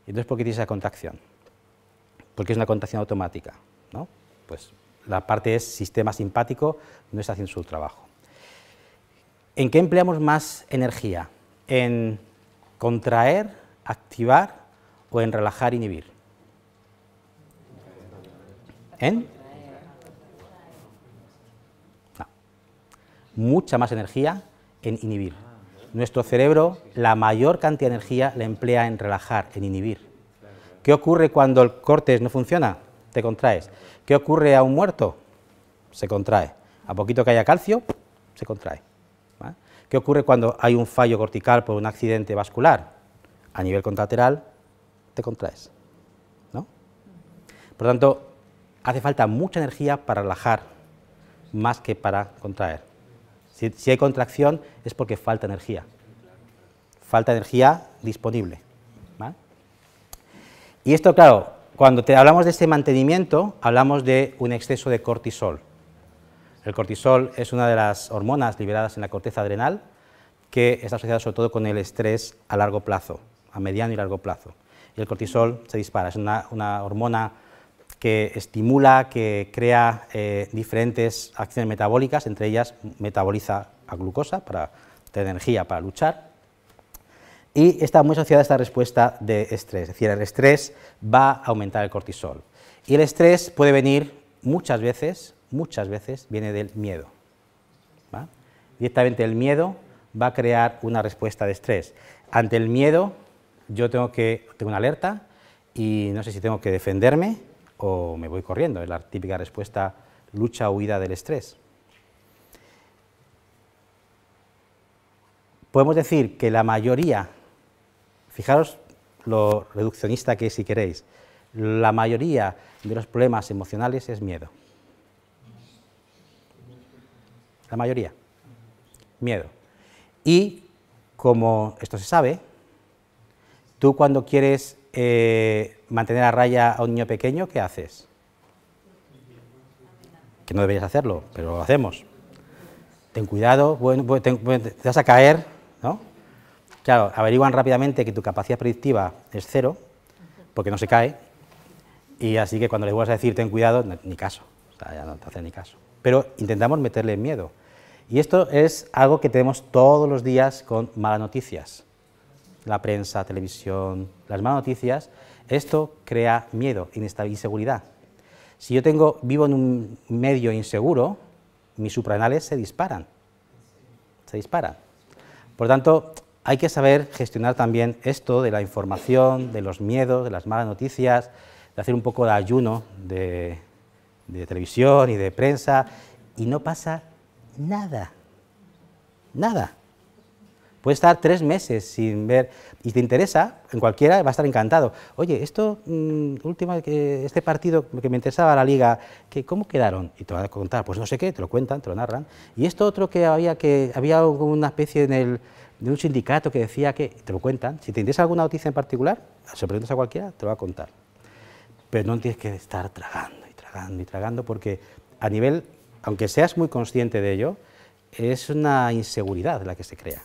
entonces ¿por qué tiene esa contracción? Porque es una contracción automática, ¿no? Pues la parte es sistema simpático, no está haciendo su trabajo. ¿En qué empleamos más energía? En contraer, activar o en relajar, inhibir? ¿En? Mucha más energía en inhibir. Nuestro cerebro, la mayor cantidad de energía la emplea en relajar, en inhibir. ¿Qué ocurre cuando el córtex no funciona? Te contraes. ¿Qué ocurre a un muerto? Se contrae. A poquito que haya calcio, se contrae. ¿Qué ocurre cuando hay un fallo cortical por un accidente vascular? A nivel contralateral, te contraes. ¿no? Por lo tanto, hace falta mucha energía para relajar más que para contraer. Si, hay contracción es porque falta energía. Falta energía disponible. Y esto, claro, cuando te hablamos de este mantenimiento, hablamos de un exceso de cortisol. El cortisol es una de las hormonas liberadas en la corteza adrenal que está asociada sobre todo con el estrés a largo plazo, a mediano y largo plazo y el cortisol se dispara. Es una, hormona que estimula, que crea eh, diferentes acciones metabólicas, entre ellas metaboliza a glucosa para tener energía para luchar. Y está muy asociada a esta respuesta de estrés, es decir, el estrés va a aumentar el cortisol. Y el estrés puede venir muchas veces, muchas veces viene del miedo. Directamente el miedo va a crear una respuesta de estrés. Ante el miedo yo tengo que tengo una alerta y no sé si tengo que defenderme o me voy corriendo. Es la típica respuesta lucha huida del estrés. Podemos decir que la mayoría, fijaros lo reduccionista que es si queréis, la mayoría de los problemas emocionales es miedo. La mayoría. Miedo. Y como esto se sabe, Tú cuando quieres eh, mantener a raya a un niño pequeño, ¿qué haces? Que no deberías hacerlo, pero lo hacemos. Ten cuidado, te, vas a caer, ¿no? Claro, averiguan rápidamente que tu capacidad predictiva es cero, porque no se cae, y así que cuando les vuelvas a decir ten cuidado, ni caso, o sea, ya no te hace ni caso. Pero intentamos meterle miedo. Y esto es algo que tenemos todos los días con malas noticias la prensa, televisión, las malas noticias, esto crea miedo, inseguridad. Si yo tengo, vivo en un medio inseguro, mis supranales se disparan, se disparan. Por tanto, hay que saber gestionar también esto de la información, de los miedos, de las malas noticias, de hacer un poco de ayuno de, de televisión y de prensa, y no pasa nada, nada. Puede estar tres meses sin ver, y te interesa, en cualquiera va a estar encantado. Oye, esto, mm, última, este partido que me interesaba la liga, que, ¿cómo quedaron? Y te va a contar, pues no sé qué, te lo cuentan, te lo narran. Y esto otro que había, que había una especie en de un sindicato que decía que, te lo cuentan, si te interesa alguna noticia en particular, se preguntas a cualquiera, te lo va a contar. Pero no tienes que estar tragando y tragando y tragando porque a nivel, aunque seas muy consciente de ello, es una inseguridad la que se crea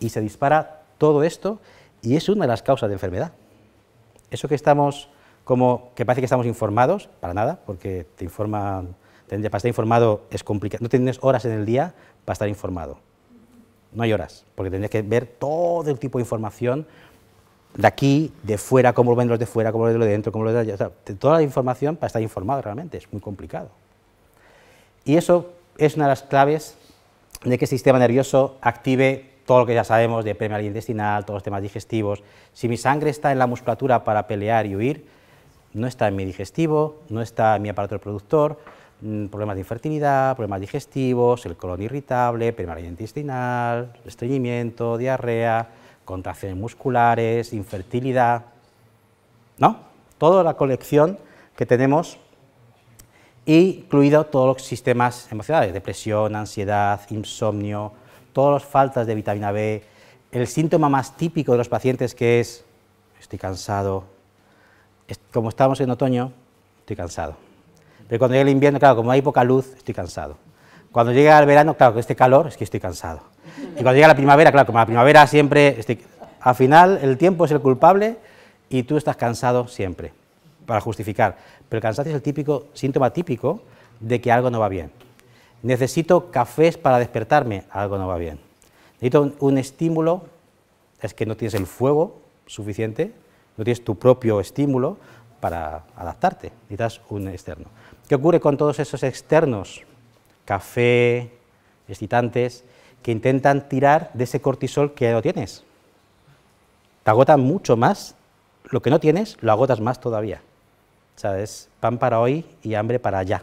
y se dispara todo esto y es una de las causas de enfermedad. Eso que estamos como que parece que estamos informados, para nada, porque te informan, para estar informado es complicado, no tienes horas en el día para estar informado. No hay horas, porque tendrías que ver todo el tipo de información de aquí, de fuera, cómo lo ven los de fuera, cómo lo ven los de dentro, cómo lo los de O sea, toda la información para estar informado realmente, es muy complicado. Y eso es una de las claves de que el sistema nervioso active todo lo que ya sabemos de premia intestinal, todos los temas digestivos. Si mi sangre está en la musculatura para pelear y huir, no está en mi digestivo, no está en mi aparato reproductor, mm, problemas de infertilidad, problemas digestivos, el colon irritable, primaria intestinal, estreñimiento, diarrea, contracciones musculares, infertilidad, ¿no? Toda la colección que tenemos, incluido todos los sistemas emocionales, depresión, ansiedad, insomnio, todas las faltas de vitamina B, el síntoma más típico de los pacientes que es estoy cansado, como estamos en otoño, estoy cansado. Pero cuando llega el invierno, claro, como hay poca luz, estoy cansado. Cuando llega el verano, claro, que este calor es que estoy cansado. Y cuando llega la primavera, claro, como la primavera siempre, estoy... al final el tiempo es el culpable y tú estás cansado siempre, para justificar. Pero el cansancio es el típico síntoma típico de que algo no va bien. Necesito cafés para despertarme, algo no va bien. Necesito un, estímulo, es que no tienes el fuego suficiente, no tienes tu propio estímulo para adaptarte, necesitas un externo. ¿Qué ocurre con todos esos externos? Café, excitantes, que intentan tirar de ese cortisol que ya no tienes. Te agotan mucho más, lo que no tienes lo agotas más todavía. O sea, es pan para hoy y hambre para allá,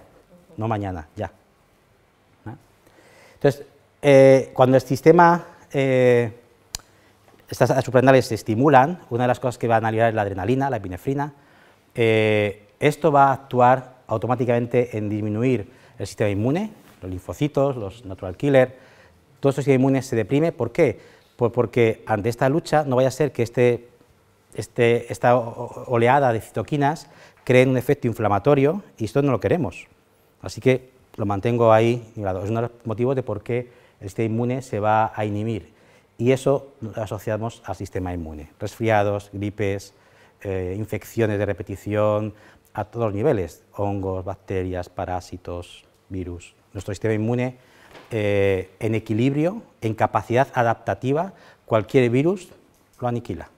no mañana, ya. Entonces, eh, cuando el sistema, eh, estas supranales se estimulan, una de las cosas que va a analizar es la adrenalina, la epinefrina, eh, esto va a actuar automáticamente en disminuir el sistema inmune, los linfocitos, los natural killer, todo este sistema inmune se deprime, ¿por qué? Pues porque ante esta lucha no vaya a ser que este, este esta oleada de citoquinas creen un efecto inflamatorio y esto no lo queremos. Así que lo mantengo ahí Es uno de los motivos de por qué el sistema inmune se va a inhibir y eso lo asociamos al sistema inmune. Resfriados, gripes, eh, infecciones de repetición a todos los niveles, hongos, bacterias, parásitos, virus. Nuestro sistema inmune eh, en equilibrio, en capacidad adaptativa, cualquier virus lo aniquila.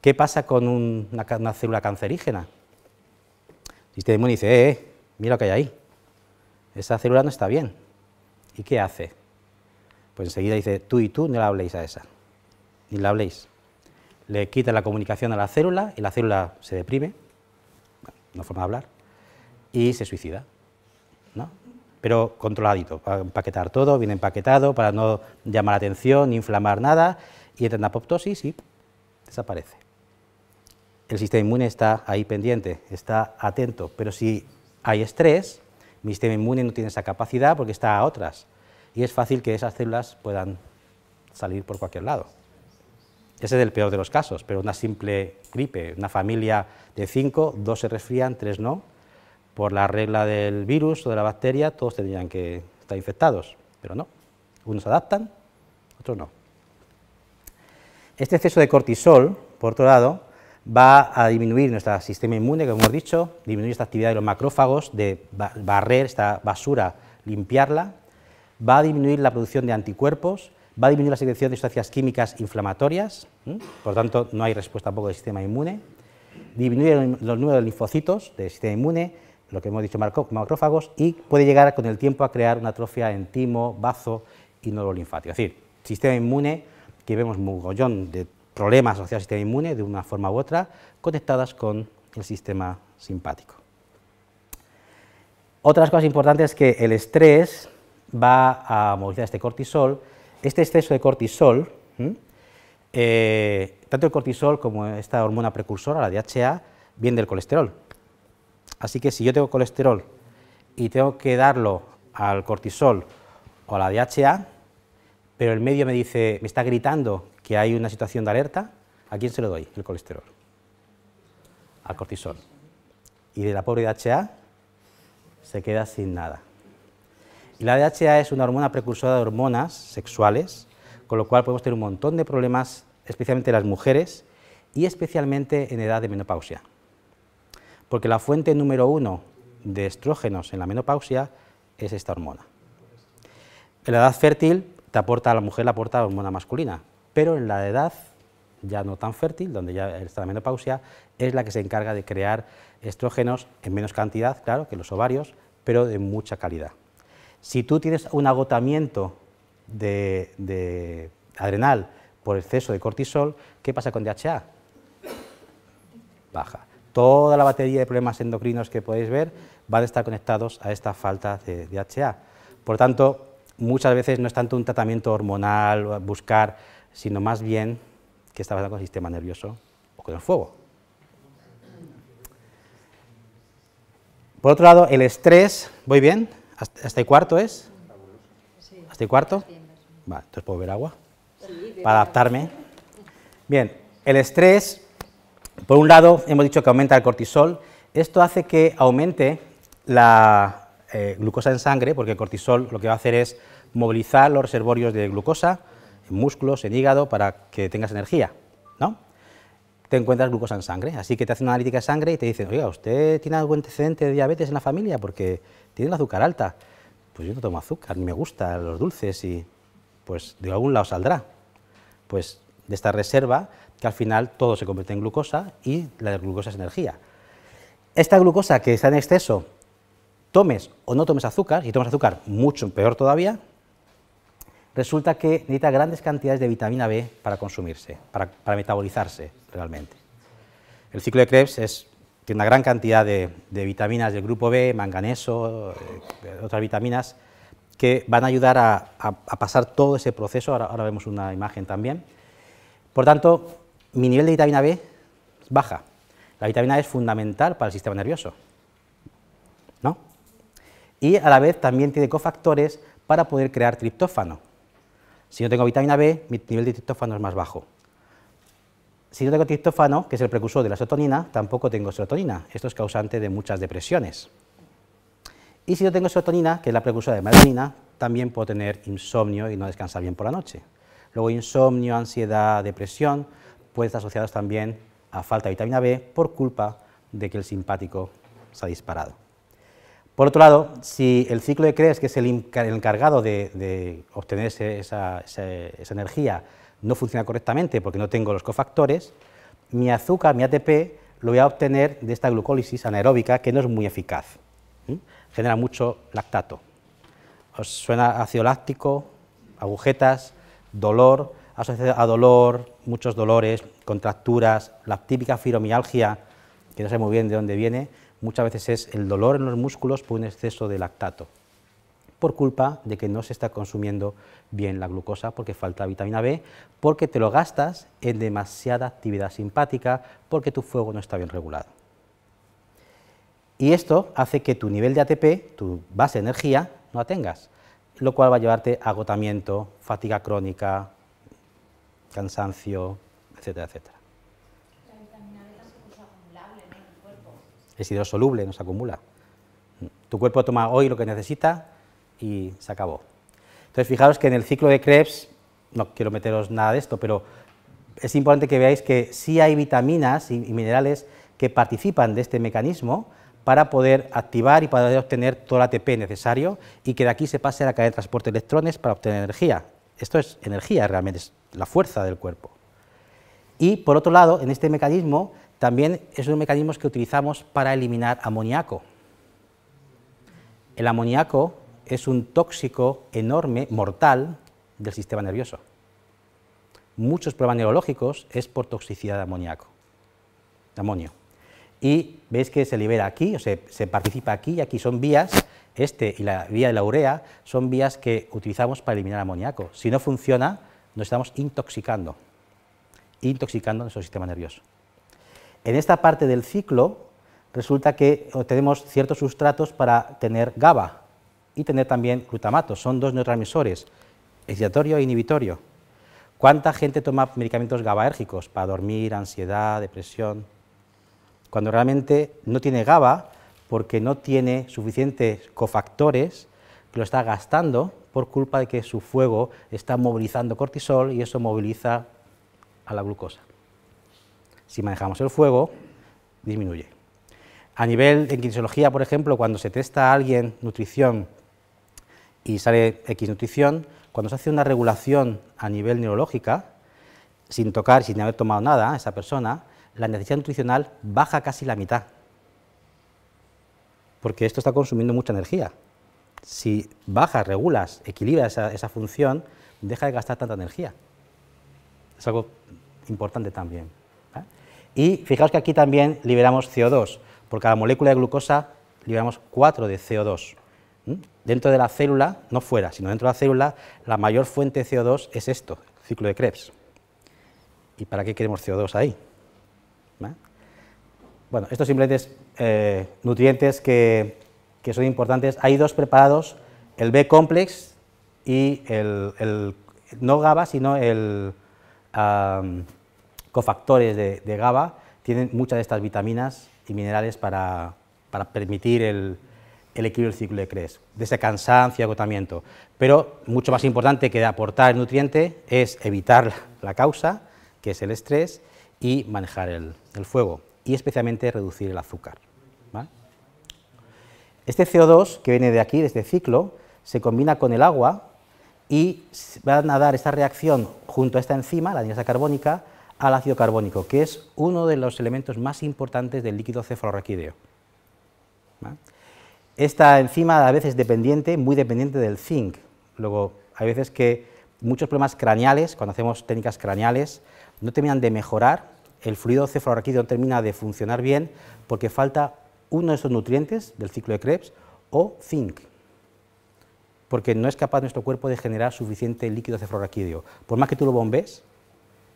¿Qué pasa con una, célula cancerígena? El sistema inmune dice, eh, eh mira lo que hay ahí esa célula no está bien. ¿Y qué hace? Pues enseguida dice, tú y tú no la habléis a esa, ni la habléis. Le quita la comunicación a la célula y la célula se deprime, no forma de hablar, y se suicida. ¿no? Pero controladito, para empaquetar todo, bien empaquetado, para no llamar la atención, ni inflamar nada, y entra en apoptosis y desaparece. El sistema inmune está ahí pendiente, está atento, pero si hay estrés, mi sistema inmune no tiene esa capacidad porque está a otras. Y es fácil que esas células puedan salir por cualquier lado. Ese es el peor de los casos, pero una simple gripe, una familia de cinco, dos se resfrían, tres no, por la regla del virus o de la bacteria, todos tendrían que estar infectados, pero no. Unos adaptan, otros no. Este exceso de cortisol, por otro lado, va a disminuir nuestro sistema inmune, como hemos dicho, disminuir esta actividad de los macrófagos, de barrer esta basura, limpiarla, va a disminuir la producción de anticuerpos, va a disminuir la secreción de sustancias químicas inflamatorias, por por tanto no hay respuesta tampoco del sistema inmune, disminuir los números de linfocitos del sistema inmune, lo que hemos dicho macrófagos, y puede llegar con el tiempo a crear una atrofia en timo, bazo y nódulo linfático. Es decir, sistema inmune que vemos mugollón de problemas asociados al sistema inmune de una forma u otra conectadas con el sistema simpático. Otras cosas importantes es que el estrés va a movilizar este cortisol. Este exceso de cortisol, eh, tanto el cortisol como esta hormona precursora, la DHA, viene del colesterol. Así que si yo tengo colesterol y tengo que darlo al cortisol o a la DHA, pero el medio me dice, me está gritando que hay una situación de alerta, ¿a quién se lo doy el colesterol? Al cortisol. Y de la pobre DHA se queda sin nada. Y la DHA es una hormona precursora de hormonas sexuales, con lo cual podemos tener un montón de problemas, especialmente las mujeres y especialmente en edad de menopausia. Porque la fuente número uno de estrógenos en la menopausia es esta hormona. En la edad fértil aporta a la mujer la hormona masculina, pero en la edad ya no tan fértil, donde ya está la menopausia, es la que se encarga de crear estrógenos en menos cantidad, claro, que los ovarios, pero de mucha calidad. Si tú tienes un agotamiento de, adrenal por exceso de cortisol, ¿qué pasa con DHA? Baja. Toda la batería de problemas endocrinos que podéis ver van a estar conectados a esta falta de DHA. Por tanto, muchas veces no es tanto un tratamiento hormonal, buscar sino más bien que está pasando con el sistema nervioso o con el fuego. Por otro lado, el estrés, ¿voy bien? ¿Hasta el cuarto es? ¿Hasta el cuarto? Vale, entonces puedo beber agua para adaptarme. Bien, el estrés, por un lado, hemos dicho que aumenta el cortisol. Esto hace que aumente la eh, glucosa en sangre, porque el cortisol lo que va a hacer es movilizar los reservorios de glucosa, en músculos, en hígado, para que tengas energía, ¿no? Te encuentras glucosa en sangre, así que te hacen una analítica de sangre y te dicen, oiga, ¿usted tiene algún antecedente de diabetes en la familia? Porque tiene la azúcar alta. Pues yo no tomo azúcar, ni me gustan los dulces y pues de algún lado saldrá. Pues de esta reserva que al final todo se convierte en glucosa y la glucosa es energía. Esta glucosa que está en exceso, tomes o no tomes azúcar, y tomas azúcar mucho peor todavía, resulta que necesita grandes cantidades de vitamina B para consumirse, para, metabolizarse realmente. El ciclo de Krebs es, tiene una gran cantidad de, vitaminas del grupo B, manganeso, eh, otras vitaminas, que van a ayudar a, pasar todo ese proceso. Ahora, vemos una imagen también. Por tanto, mi nivel de vitamina B baja. La vitamina B e es fundamental para el sistema nervioso. Y a la vez también tiene cofactores para poder crear triptófano. Si no tengo vitamina B, mi nivel de triptófano es más bajo. Si no tengo triptófano, que es el precursor de la serotonina, tampoco tengo serotonina. Esto es causante de muchas depresiones. Y si no tengo serotonina, que es la precursora de melatonina, también puedo tener insomnio y no descansar bien por la noche. Luego insomnio, ansiedad, depresión, pueden estar asociados también a falta de vitamina B por culpa de que el simpático se ha disparado. Por otro lado, si el ciclo de Krebs, que es el encargado de, obtener esa, energía, no funciona correctamente porque no tengo los cofactores, mi azúcar, mi ATP, lo voy a obtener de esta glucólisis anaeróbica que no es muy eficaz. Genera mucho lactato. Os suena ácido láctico, agujetas, dolor, asociado a dolor, muchos dolores, contracturas, la típica fibromialgia, que no sé muy bien de dónde viene, muchas veces es el dolor en los músculos por un exceso de lactato, por culpa de que no se está consumiendo bien la glucosa porque falta vitamina B, porque te lo gastas en demasiada actividad simpática, porque tu fuego no está bien regulado. Y esto hace que tu nivel de ATP, tu base de energía, no la tengas, lo cual va a llevarte a agotamiento, fatiga crónica, cansancio, etcétera, etcétera. Es hidrosoluble, no se acumula. Tu cuerpo toma hoy lo que necesita y se acabó. Entonces, fijaros que en el ciclo de Krebs, no quiero meteros nada de esto, pero es importante que veáis que sí hay vitaminas y minerales que participan de este mecanismo para poder activar y para poder obtener todo el ATP necesario y que de aquí se pase a la cadena de transporte de electrones para obtener energía. Esto es energía realmente, es la fuerza del cuerpo. Y por otro lado, en este mecanismo también es uno mecanismo mecanismos que utilizamos para eliminar amoníaco. El amoníaco es un tóxico enorme, mortal, del sistema nervioso. Muchos problemas neurológicos es por toxicidad de amoníaco, de amonio. Y veis que se libera aquí, o se, se participa aquí y aquí. Son vías, este y la vía de la urea, son vías que utilizamos para eliminar amoníaco. Si no funciona, nos estamos intoxicando, intoxicando nuestro sistema nervioso. En esta parte del ciclo resulta que tenemos ciertos sustratos para tener GABA y tener también glutamato, son dos neurotransmisores, excitatorio e inhibitorio. ¿Cuánta gente toma medicamentos GABAérgicos para dormir, ansiedad, depresión? Cuando realmente no tiene GABA porque no tiene suficientes cofactores que lo está gastando por culpa de que su fuego está movilizando cortisol y eso moviliza a la glucosa si manejamos el fuego, disminuye. A nivel en kinesiología, por ejemplo, cuando se testa a alguien nutrición y sale X nutrición, cuando se hace una regulación a nivel neurológica, sin tocar, sin haber tomado nada, esa persona, la necesidad nutricional baja casi la mitad. Porque esto está consumiendo mucha energía. Si bajas, regulas, equilibras esa función, deja de gastar tanta energía. Es algo importante también. Y fijaos que aquí también liberamos CO2, por cada molécula de glucosa liberamos 4 de CO2. ¿Mm? Dentro de la célula, no fuera, sino dentro de la célula, la mayor fuente de CO2 es esto, el ciclo de Krebs. ¿Y para qué queremos CO2 ahí? ¿Eh? Bueno, estos simplemente es, eh, nutrientes que, son importantes. Hay dos preparados, el B-complex y el, no GABA, sino el cofactores de, GABA tienen muchas de estas vitaminas y minerales para, permitir el, equilibrio del ciclo de Krebs, de esa cansancio y agotamiento. Pero mucho más importante que aportar el nutriente es evitar la causa, que es el estrés, y manejar el, fuego, y especialmente reducir el azúcar. Este CO2 que viene de aquí, de este ciclo, se combina con el agua y van a dar esta reacción junto a esta enzima, la dinosa carbónica, al ácido carbónico, que es uno de los elementos más importantes del líquido cefalorraquídeo. Esta enzima a veces es dependiente, muy dependiente del zinc. Luego, hay veces que muchos problemas craneales, cuando hacemos técnicas craneales, no terminan de mejorar, el fluido cefalorraquídeo termina de funcionar bien porque falta uno de esos nutrientes del ciclo de Krebs o zinc, porque no es capaz nuestro cuerpo de generar suficiente líquido cefalorraquídeo. Por más que tú lo bombes,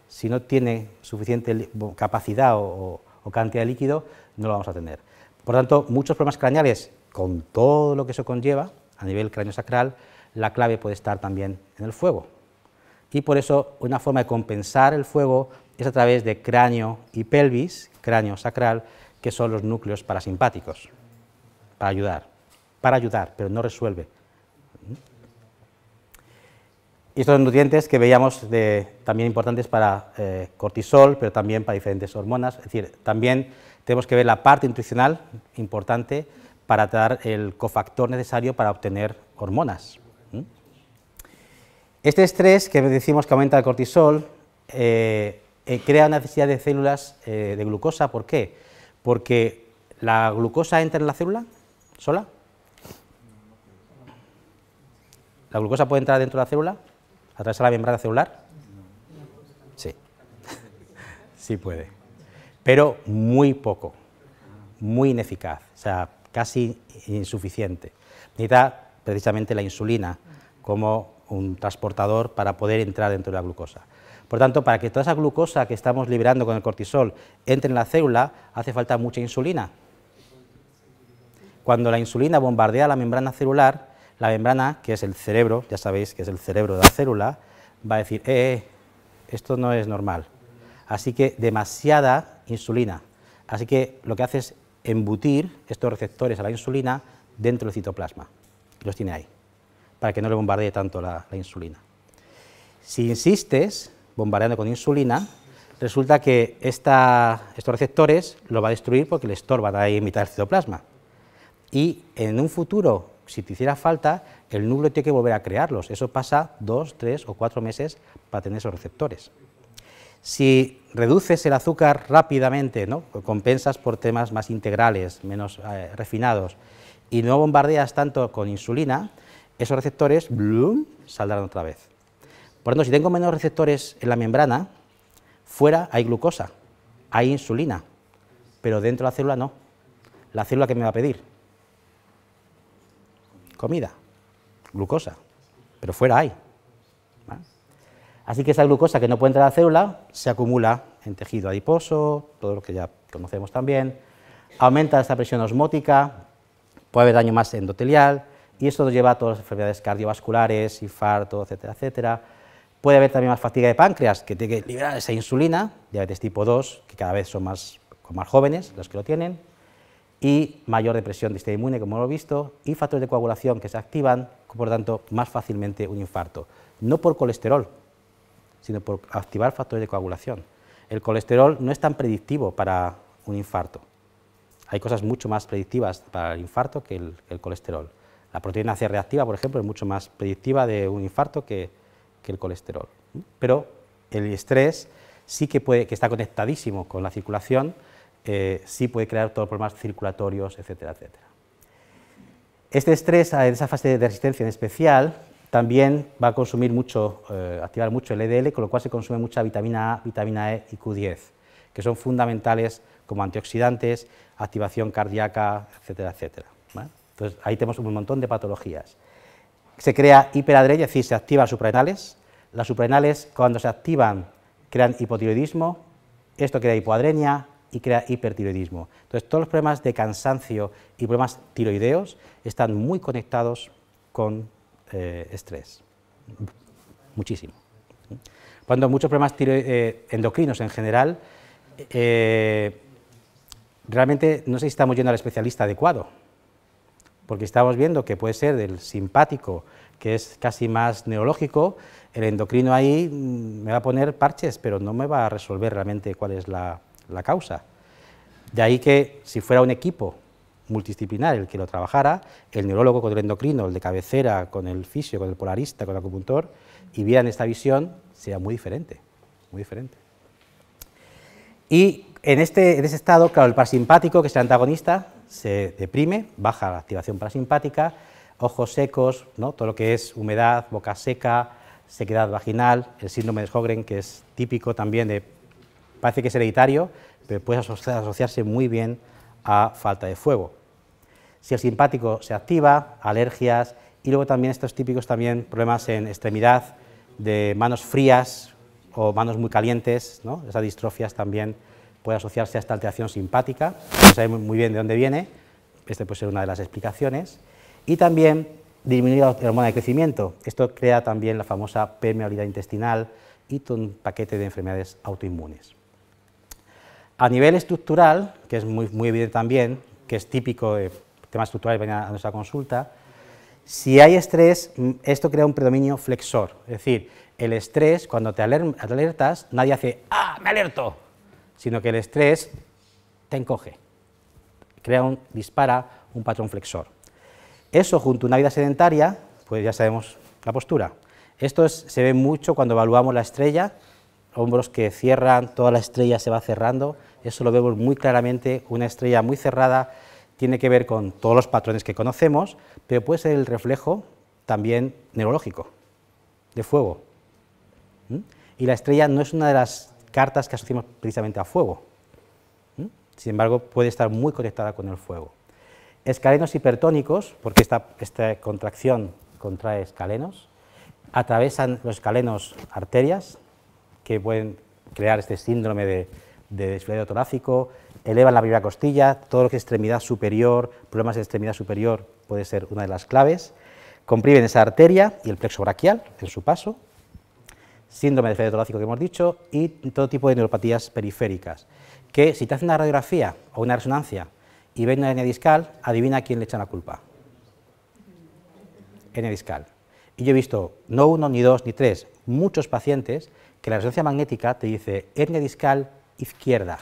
si no tiene suficiente capacidad o, cantidad de líquido, no lo vamos a tener. Por tanto, muchos problemas craneales, con todo lo que eso conlleva, a nivel sacral, la clave puede estar también en el fuego. Y por eso una forma de compensar el fuego es a través de cráneo y pelvis, cráneo sacral, que son los núcleos parasimpáticos, para ayudar, para ayudar, pero no resuelve. Y estos nutrientes que veíamos de, también importantes para eh, cortisol, pero también para diferentes hormonas. Es decir, también tenemos que ver la parte intuicional importante para dar el cofactor necesario para obtener hormonas. Este estrés que decimos que aumenta el cortisol eh, eh, crea una necesidad de células de glucosa. ¿Por qué? Porque la glucosa entra en la célula sola. ¿La glucosa puede entrar dentro de la célula? de la membrana celular? Sí, sí puede, pero muy poco, muy ineficaz, o sea, casi insuficiente. Necesita precisamente la insulina como un transportador para poder entrar dentro de la glucosa. Por tanto, para que toda esa glucosa que estamos liberando con el cortisol entre en la célula, hace falta mucha insulina. Cuando la insulina bombardea la membrana celular, la membrana, que es el cerebro, ya sabéis que es el cerebro de la célula, va a decir, eh, eh, esto no es normal. Así que demasiada insulina. Así que lo que hace es embutir estos receptores a la insulina dentro del citoplasma. Los tiene ahí, para que no le bombardee tanto la, insulina. Si insistes bombardeando con insulina, resulta que estos receptores lo va a destruir porque le estorban ahí en mitad del citoplasma. Y en un futuro si te hiciera falta, el núcleo tiene que volver a crearlos. Eso pasa dos, tres o cuatro meses para tener esos receptores. Si reduces el azúcar rápidamente, ¿no? compensas por temas más integrales, menos eh, refinados, y no bombardeas tanto con insulina, esos receptores saldrán otra vez. Por tanto, si tengo menos receptores en la membrana, fuera hay glucosa, hay insulina, pero dentro de la célula no. La célula que me va a pedir, comida, glucosa, pero fuera hay. Así que esa glucosa que no puede entrar a la célula se acumula en tejido adiposo, todo lo que ya conocemos también, aumenta esta presión osmótica, puede haber daño más endotelial, y esto nos lleva a todas las enfermedades cardiovasculares, infarto, etcétera, etcétera. Puede haber también más fatiga de páncreas, que tiene que liberar esa insulina, diabetes tipo 2, que cada vez son más, más jóvenes los que lo tienen, y mayor depresión de sistema inmune, como hemos visto, y factores de coagulación que se activan, por lo tanto, más fácilmente un infarto. No por colesterol, sino por activar factores de coagulación. El colesterol no es tan predictivo para un infarto. Hay cosas mucho más predictivas para el infarto que el, colesterol. La proteína C reactiva, por ejemplo, es mucho más predictiva de un infarto que, que el colesterol. Pero el estrés sí que, puede, que está conectadísimo con la circulación, eh, sí puede crear todos los problemas circulatorios, etcétera, etcétera. Este estrés en esa fase de resistencia en especial también va a consumir mucho, eh, activar mucho el EDL, con lo cual se consume mucha vitamina A, vitamina E y Q10, que son fundamentales como antioxidantes, activación cardíaca, etcétera, etcétera. Entonces ahí tenemos un montón de patologías. Se crea hiperadrenia, es decir, se activan suprarrenales. Las suprarrenales cuando se activan crean hipotiroidismo, esto crea hipoadrenia, y crea hipertiroidismo. Entonces, todos los problemas de cansancio y problemas tiroideos están muy conectados con eh, estrés. Muchísimo. Cuando muchos problemas eh, endocrinos en general, eh, realmente no sé si estamos yendo al especialista adecuado, porque estamos viendo que puede ser del simpático, que es casi más neurológico, el endocrino ahí mm, me va a poner parches, pero no me va a resolver realmente cuál es la la causa. De ahí que si fuera un equipo multidisciplinar el que lo trabajara, el neurólogo con el endocrino, el de cabecera, con el fisio, con el polarista, con el acupuntor, y vieran esta visión, sería muy diferente, muy diferente. Y en este, ese estado, claro, el parasimpático, que es el antagonista, se deprime, baja la activación parasimpática, ojos secos, ¿no? todo lo que es humedad, boca seca, sequedad vaginal, el síndrome de Sjögren, que es típico también de Parece que es hereditario, pero puede asociarse muy bien a falta de fuego. Si el simpático se activa, alergias y luego también estos típicos también problemas en extremidad, de manos frías o manos muy calientes, esas distrofias también puede asociarse a esta alteración simpática, no sabemos muy bien de dónde viene, esta puede ser una de las explicaciones, y también disminuir la hormona de crecimiento, esto crea también la famosa permeabilidad intestinal y un paquete de enfermedades autoinmunes. A nivel estructural, que es muy, muy evidente también, que es típico de temas estructurales que a nuestra consulta, si hay estrés, esto crea un predominio flexor, es decir, el estrés, cuando te alertas, nadie hace ¡ah, me alerto! sino que el estrés te encoge, crea un, dispara un patrón flexor. Eso junto a una vida sedentaria, pues ya sabemos la postura. Esto se ve mucho cuando evaluamos la estrella, hombros que cierran, toda la estrella se va cerrando, eso lo vemos muy claramente, una estrella muy cerrada tiene que ver con todos los patrones que conocemos, pero puede ser el reflejo también neurológico de fuego. ¿Mm? Y la estrella no es una de las cartas que asociamos precisamente a fuego. ¿Mm? Sin embargo, puede estar muy conectada con el fuego. Escalenos hipertónicos, porque esta, esta contracción contrae escalenos, atravesan los escalenos arterias que pueden crear este síndrome de de desfiladero torácico, elevan la primera costilla, todo lo que es extremidad superior, problemas de extremidad superior puede ser una de las claves, comprimen esa arteria y el plexo braquial en su paso, síndrome de desfiladero torácico que hemos dicho y todo tipo de neuropatías periféricas, que si te hacen una radiografía o una resonancia y ven una hernia discal, adivina a quién le echan la culpa. Hernia discal. Y yo he visto no uno, ni dos, ni tres, muchos pacientes que la resonancia magnética te dice hernia discal izquierda,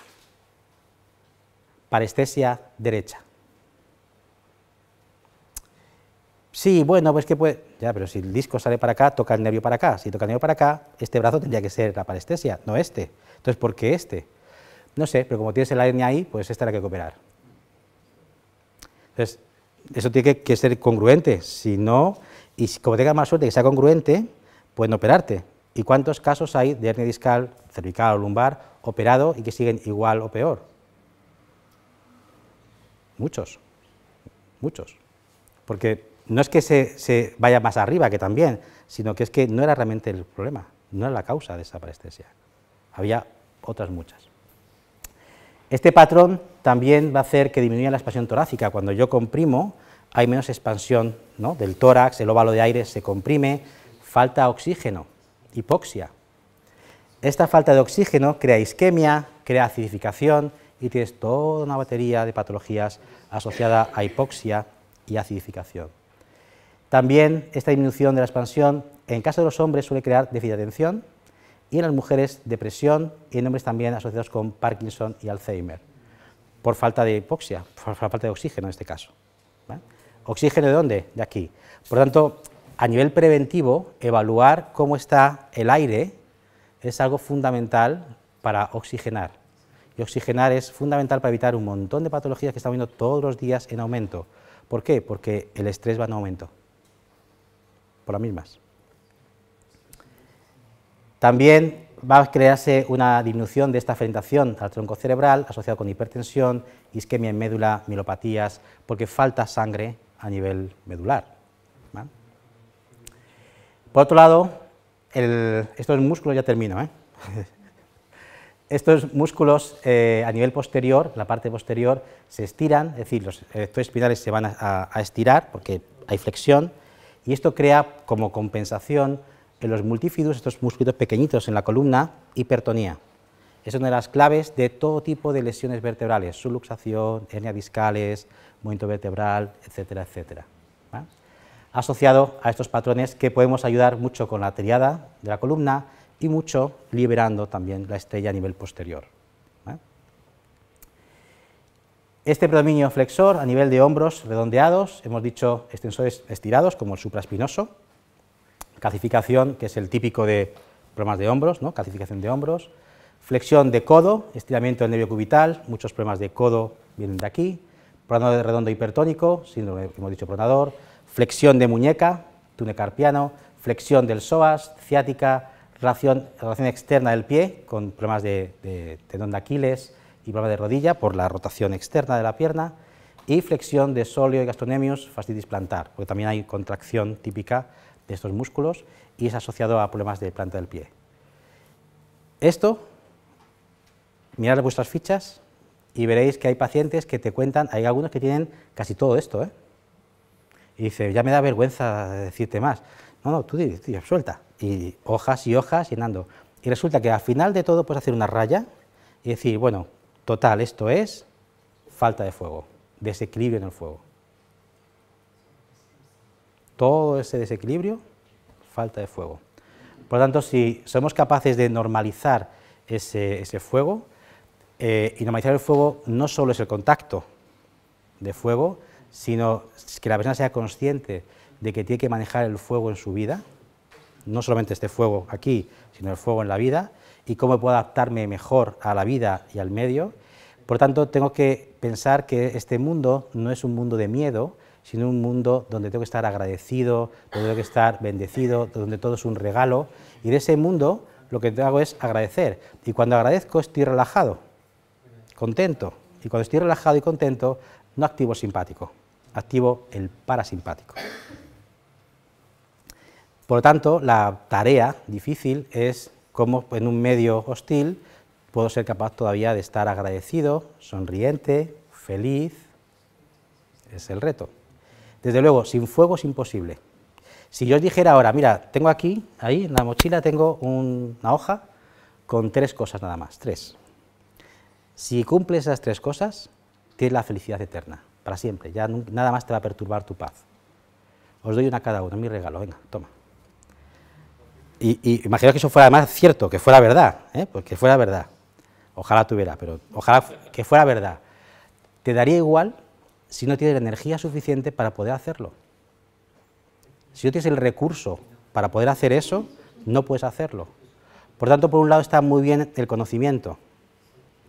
parestesia derecha. Sí, bueno, pues que puede... Ya, pero si el disco sale para acá, toca el nervio para acá. Si toca el nervio para acá, este brazo tendría que ser la parestesia, no este. Entonces, ¿por qué este? No sé, pero como tienes la hernia ahí, pues esta la que cooperar. Entonces, eso tiene que, ser congruente. Si no, y si, como tengas más suerte que sea congruente, pueden operarte. ¿Y cuántos casos hay de hernia discal, cervical o lumbar operado y que siguen igual o peor? Muchos, muchos. Porque no es que se, vaya más arriba, que también, sino que es que no era realmente el problema, no era la causa de esa parestesia. Había otras muchas. Este patrón también va a hacer que disminuya la expansión torácica. Cuando yo comprimo, hay menos expansión del tórax, el óvalo de aire se comprime, falta oxígeno, hipoxia. Esta falta de oxígeno crea isquemia, crea acidificación y tienes toda una batería de patologías asociada a hipoxia y acidificación. También esta disminución de la expansión en caso de los hombres suele crear déficit de atención y en las mujeres depresión y en hombres también asociados con Parkinson y Alzheimer por falta de hipoxia, por falta de oxígeno en este caso. ¿Oxígeno de dónde? De aquí. Por lo tanto, a nivel preventivo, evaluar cómo está el aire es algo fundamental para oxigenar. Y oxigenar es fundamental para evitar un montón de patologías que estamos viendo todos los días en aumento. ¿Por qué? Porque el estrés va en aumento. Por las mismas. También va a crearse una disminución de esta fermentación al tronco cerebral asociado con hipertensión, isquemia en médula, mielopatías, porque falta sangre a nivel medular. Por otro lado, estos músculos, ya termino, ¿eh? estos músculos eh, a nivel posterior, la parte posterior, se estiran, es decir, los eh, espinales se van a, estirar porque hay flexión, y esto crea como compensación en los multifidus, estos músculos pequeñitos en la columna, hipertonía. Es una de las claves de todo tipo de lesiones vertebrales, subluxación, hernia discales, movimiento vertebral, etcétera, etcétera asociado a estos patrones que podemos ayudar mucho con la triada de la columna y mucho liberando también la estrella a nivel posterior. ¿eh? Este predominio flexor a nivel de hombros redondeados, hemos dicho extensores estirados como el supraespinoso, calcificación que es el típico de problemas de hombros, ¿no? calcificación de hombros, flexión de codo, estiramiento del nervio cubital, muchos problemas de codo vienen de aquí, pronador redondo hipertónico, síndrome, hemos dicho pronador, flexión de muñeca, carpiano, flexión del psoas, ciática, relación, externa del pie con problemas de, tendón de Aquiles y problemas de rodilla por la rotación externa de la pierna y flexión de solio y gastrocnemius, fascitis plantar, porque también hay contracción típica de estos músculos y es asociado a problemas de planta del pie. Esto, mirad vuestras fichas y veréis que hay pacientes que te cuentan, hay algunos que tienen casi todo esto, ¿eh? Y dice, ya me da vergüenza decirte más. No, no, tú dices, suelta. Y hojas y hojas llenando. Y resulta que al final de todo puedes hacer una raya y decir, bueno, total, esto es falta de fuego, desequilibrio en el fuego. Todo ese desequilibrio, falta de fuego. Por lo tanto, si somos capaces de normalizar ese, fuego, eh, y normalizar el fuego no solo es el contacto de fuego, sino que la persona sea consciente de que tiene que manejar el fuego en su vida, no solamente este fuego aquí, sino el fuego en la vida, y cómo puedo adaptarme mejor a la vida y al medio. Por tanto, tengo que pensar que este mundo no es un mundo de miedo, sino un mundo donde tengo que estar agradecido, donde tengo que estar bendecido, donde todo es un regalo. Y de ese mundo lo que hago es agradecer. Y cuando agradezco estoy relajado, contento. Y cuando estoy relajado y contento, no activo simpático activo el parasimpático. Por lo tanto, la tarea difícil es cómo en un medio hostil puedo ser capaz todavía de estar agradecido, sonriente, feliz. Es el reto. Desde luego, sin fuego es imposible. Si yo os dijera ahora, mira, tengo aquí, ahí, en la mochila tengo una hoja con tres cosas nada más, tres. Si cumples esas tres cosas, tienes la felicidad eterna para siempre, ya nada más te va a perturbar tu paz. Os doy una cada uno, mi regalo, venga, toma. Y, y imagino que eso fuera además cierto, que fuera verdad, ¿eh? Pues que fuera verdad. Ojalá tuviera, pero ojalá que fuera verdad. Te daría igual si no tienes la energía suficiente para poder hacerlo. Si no tienes el recurso para poder hacer eso, no puedes hacerlo. Por tanto, por un lado está muy bien el conocimiento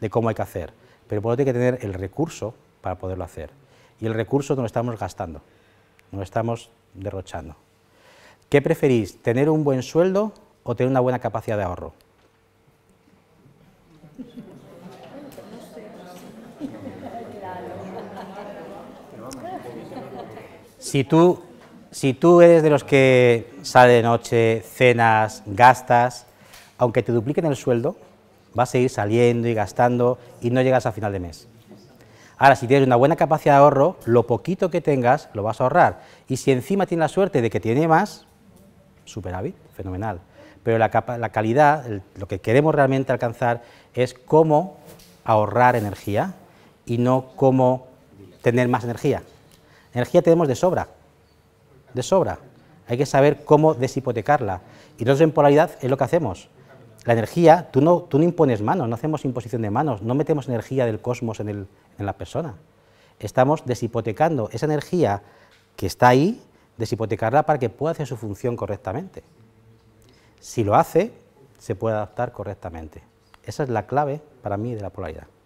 de cómo hay que hacer, pero por otro hay que tener el recurso para poderlo hacer y el recurso no lo estamos gastando, no lo estamos derrochando. ¿Qué preferís, tener un buen sueldo o tener una buena capacidad de ahorro? Si tú, si tú eres de los que sale de noche, cenas, gastas, aunque te dupliquen el sueldo, vas a seguir saliendo y gastando y no llegas a final de mes. Ahora, si tienes una buena capacidad de ahorro, lo poquito que tengas lo vas a ahorrar. Y si encima tienes la suerte de que tiene más, superávit, fenomenal. Pero la, calidad, lo que queremos realmente alcanzar es cómo ahorrar energía y no cómo tener más energía. Energía tenemos de sobra, de sobra. Hay que saber cómo deshipotecarla. Y nosotros en polaridad es lo que hacemos. La energía, tú no, tú no impones manos, no hacemos imposición de manos, no metemos energía del cosmos en, en la persona. Estamos deshipotecando esa energía que está ahí, deshipotecarla para que pueda hacer su función correctamente. Si lo hace, se puede adaptar correctamente. Esa es la clave para mí de la polaridad.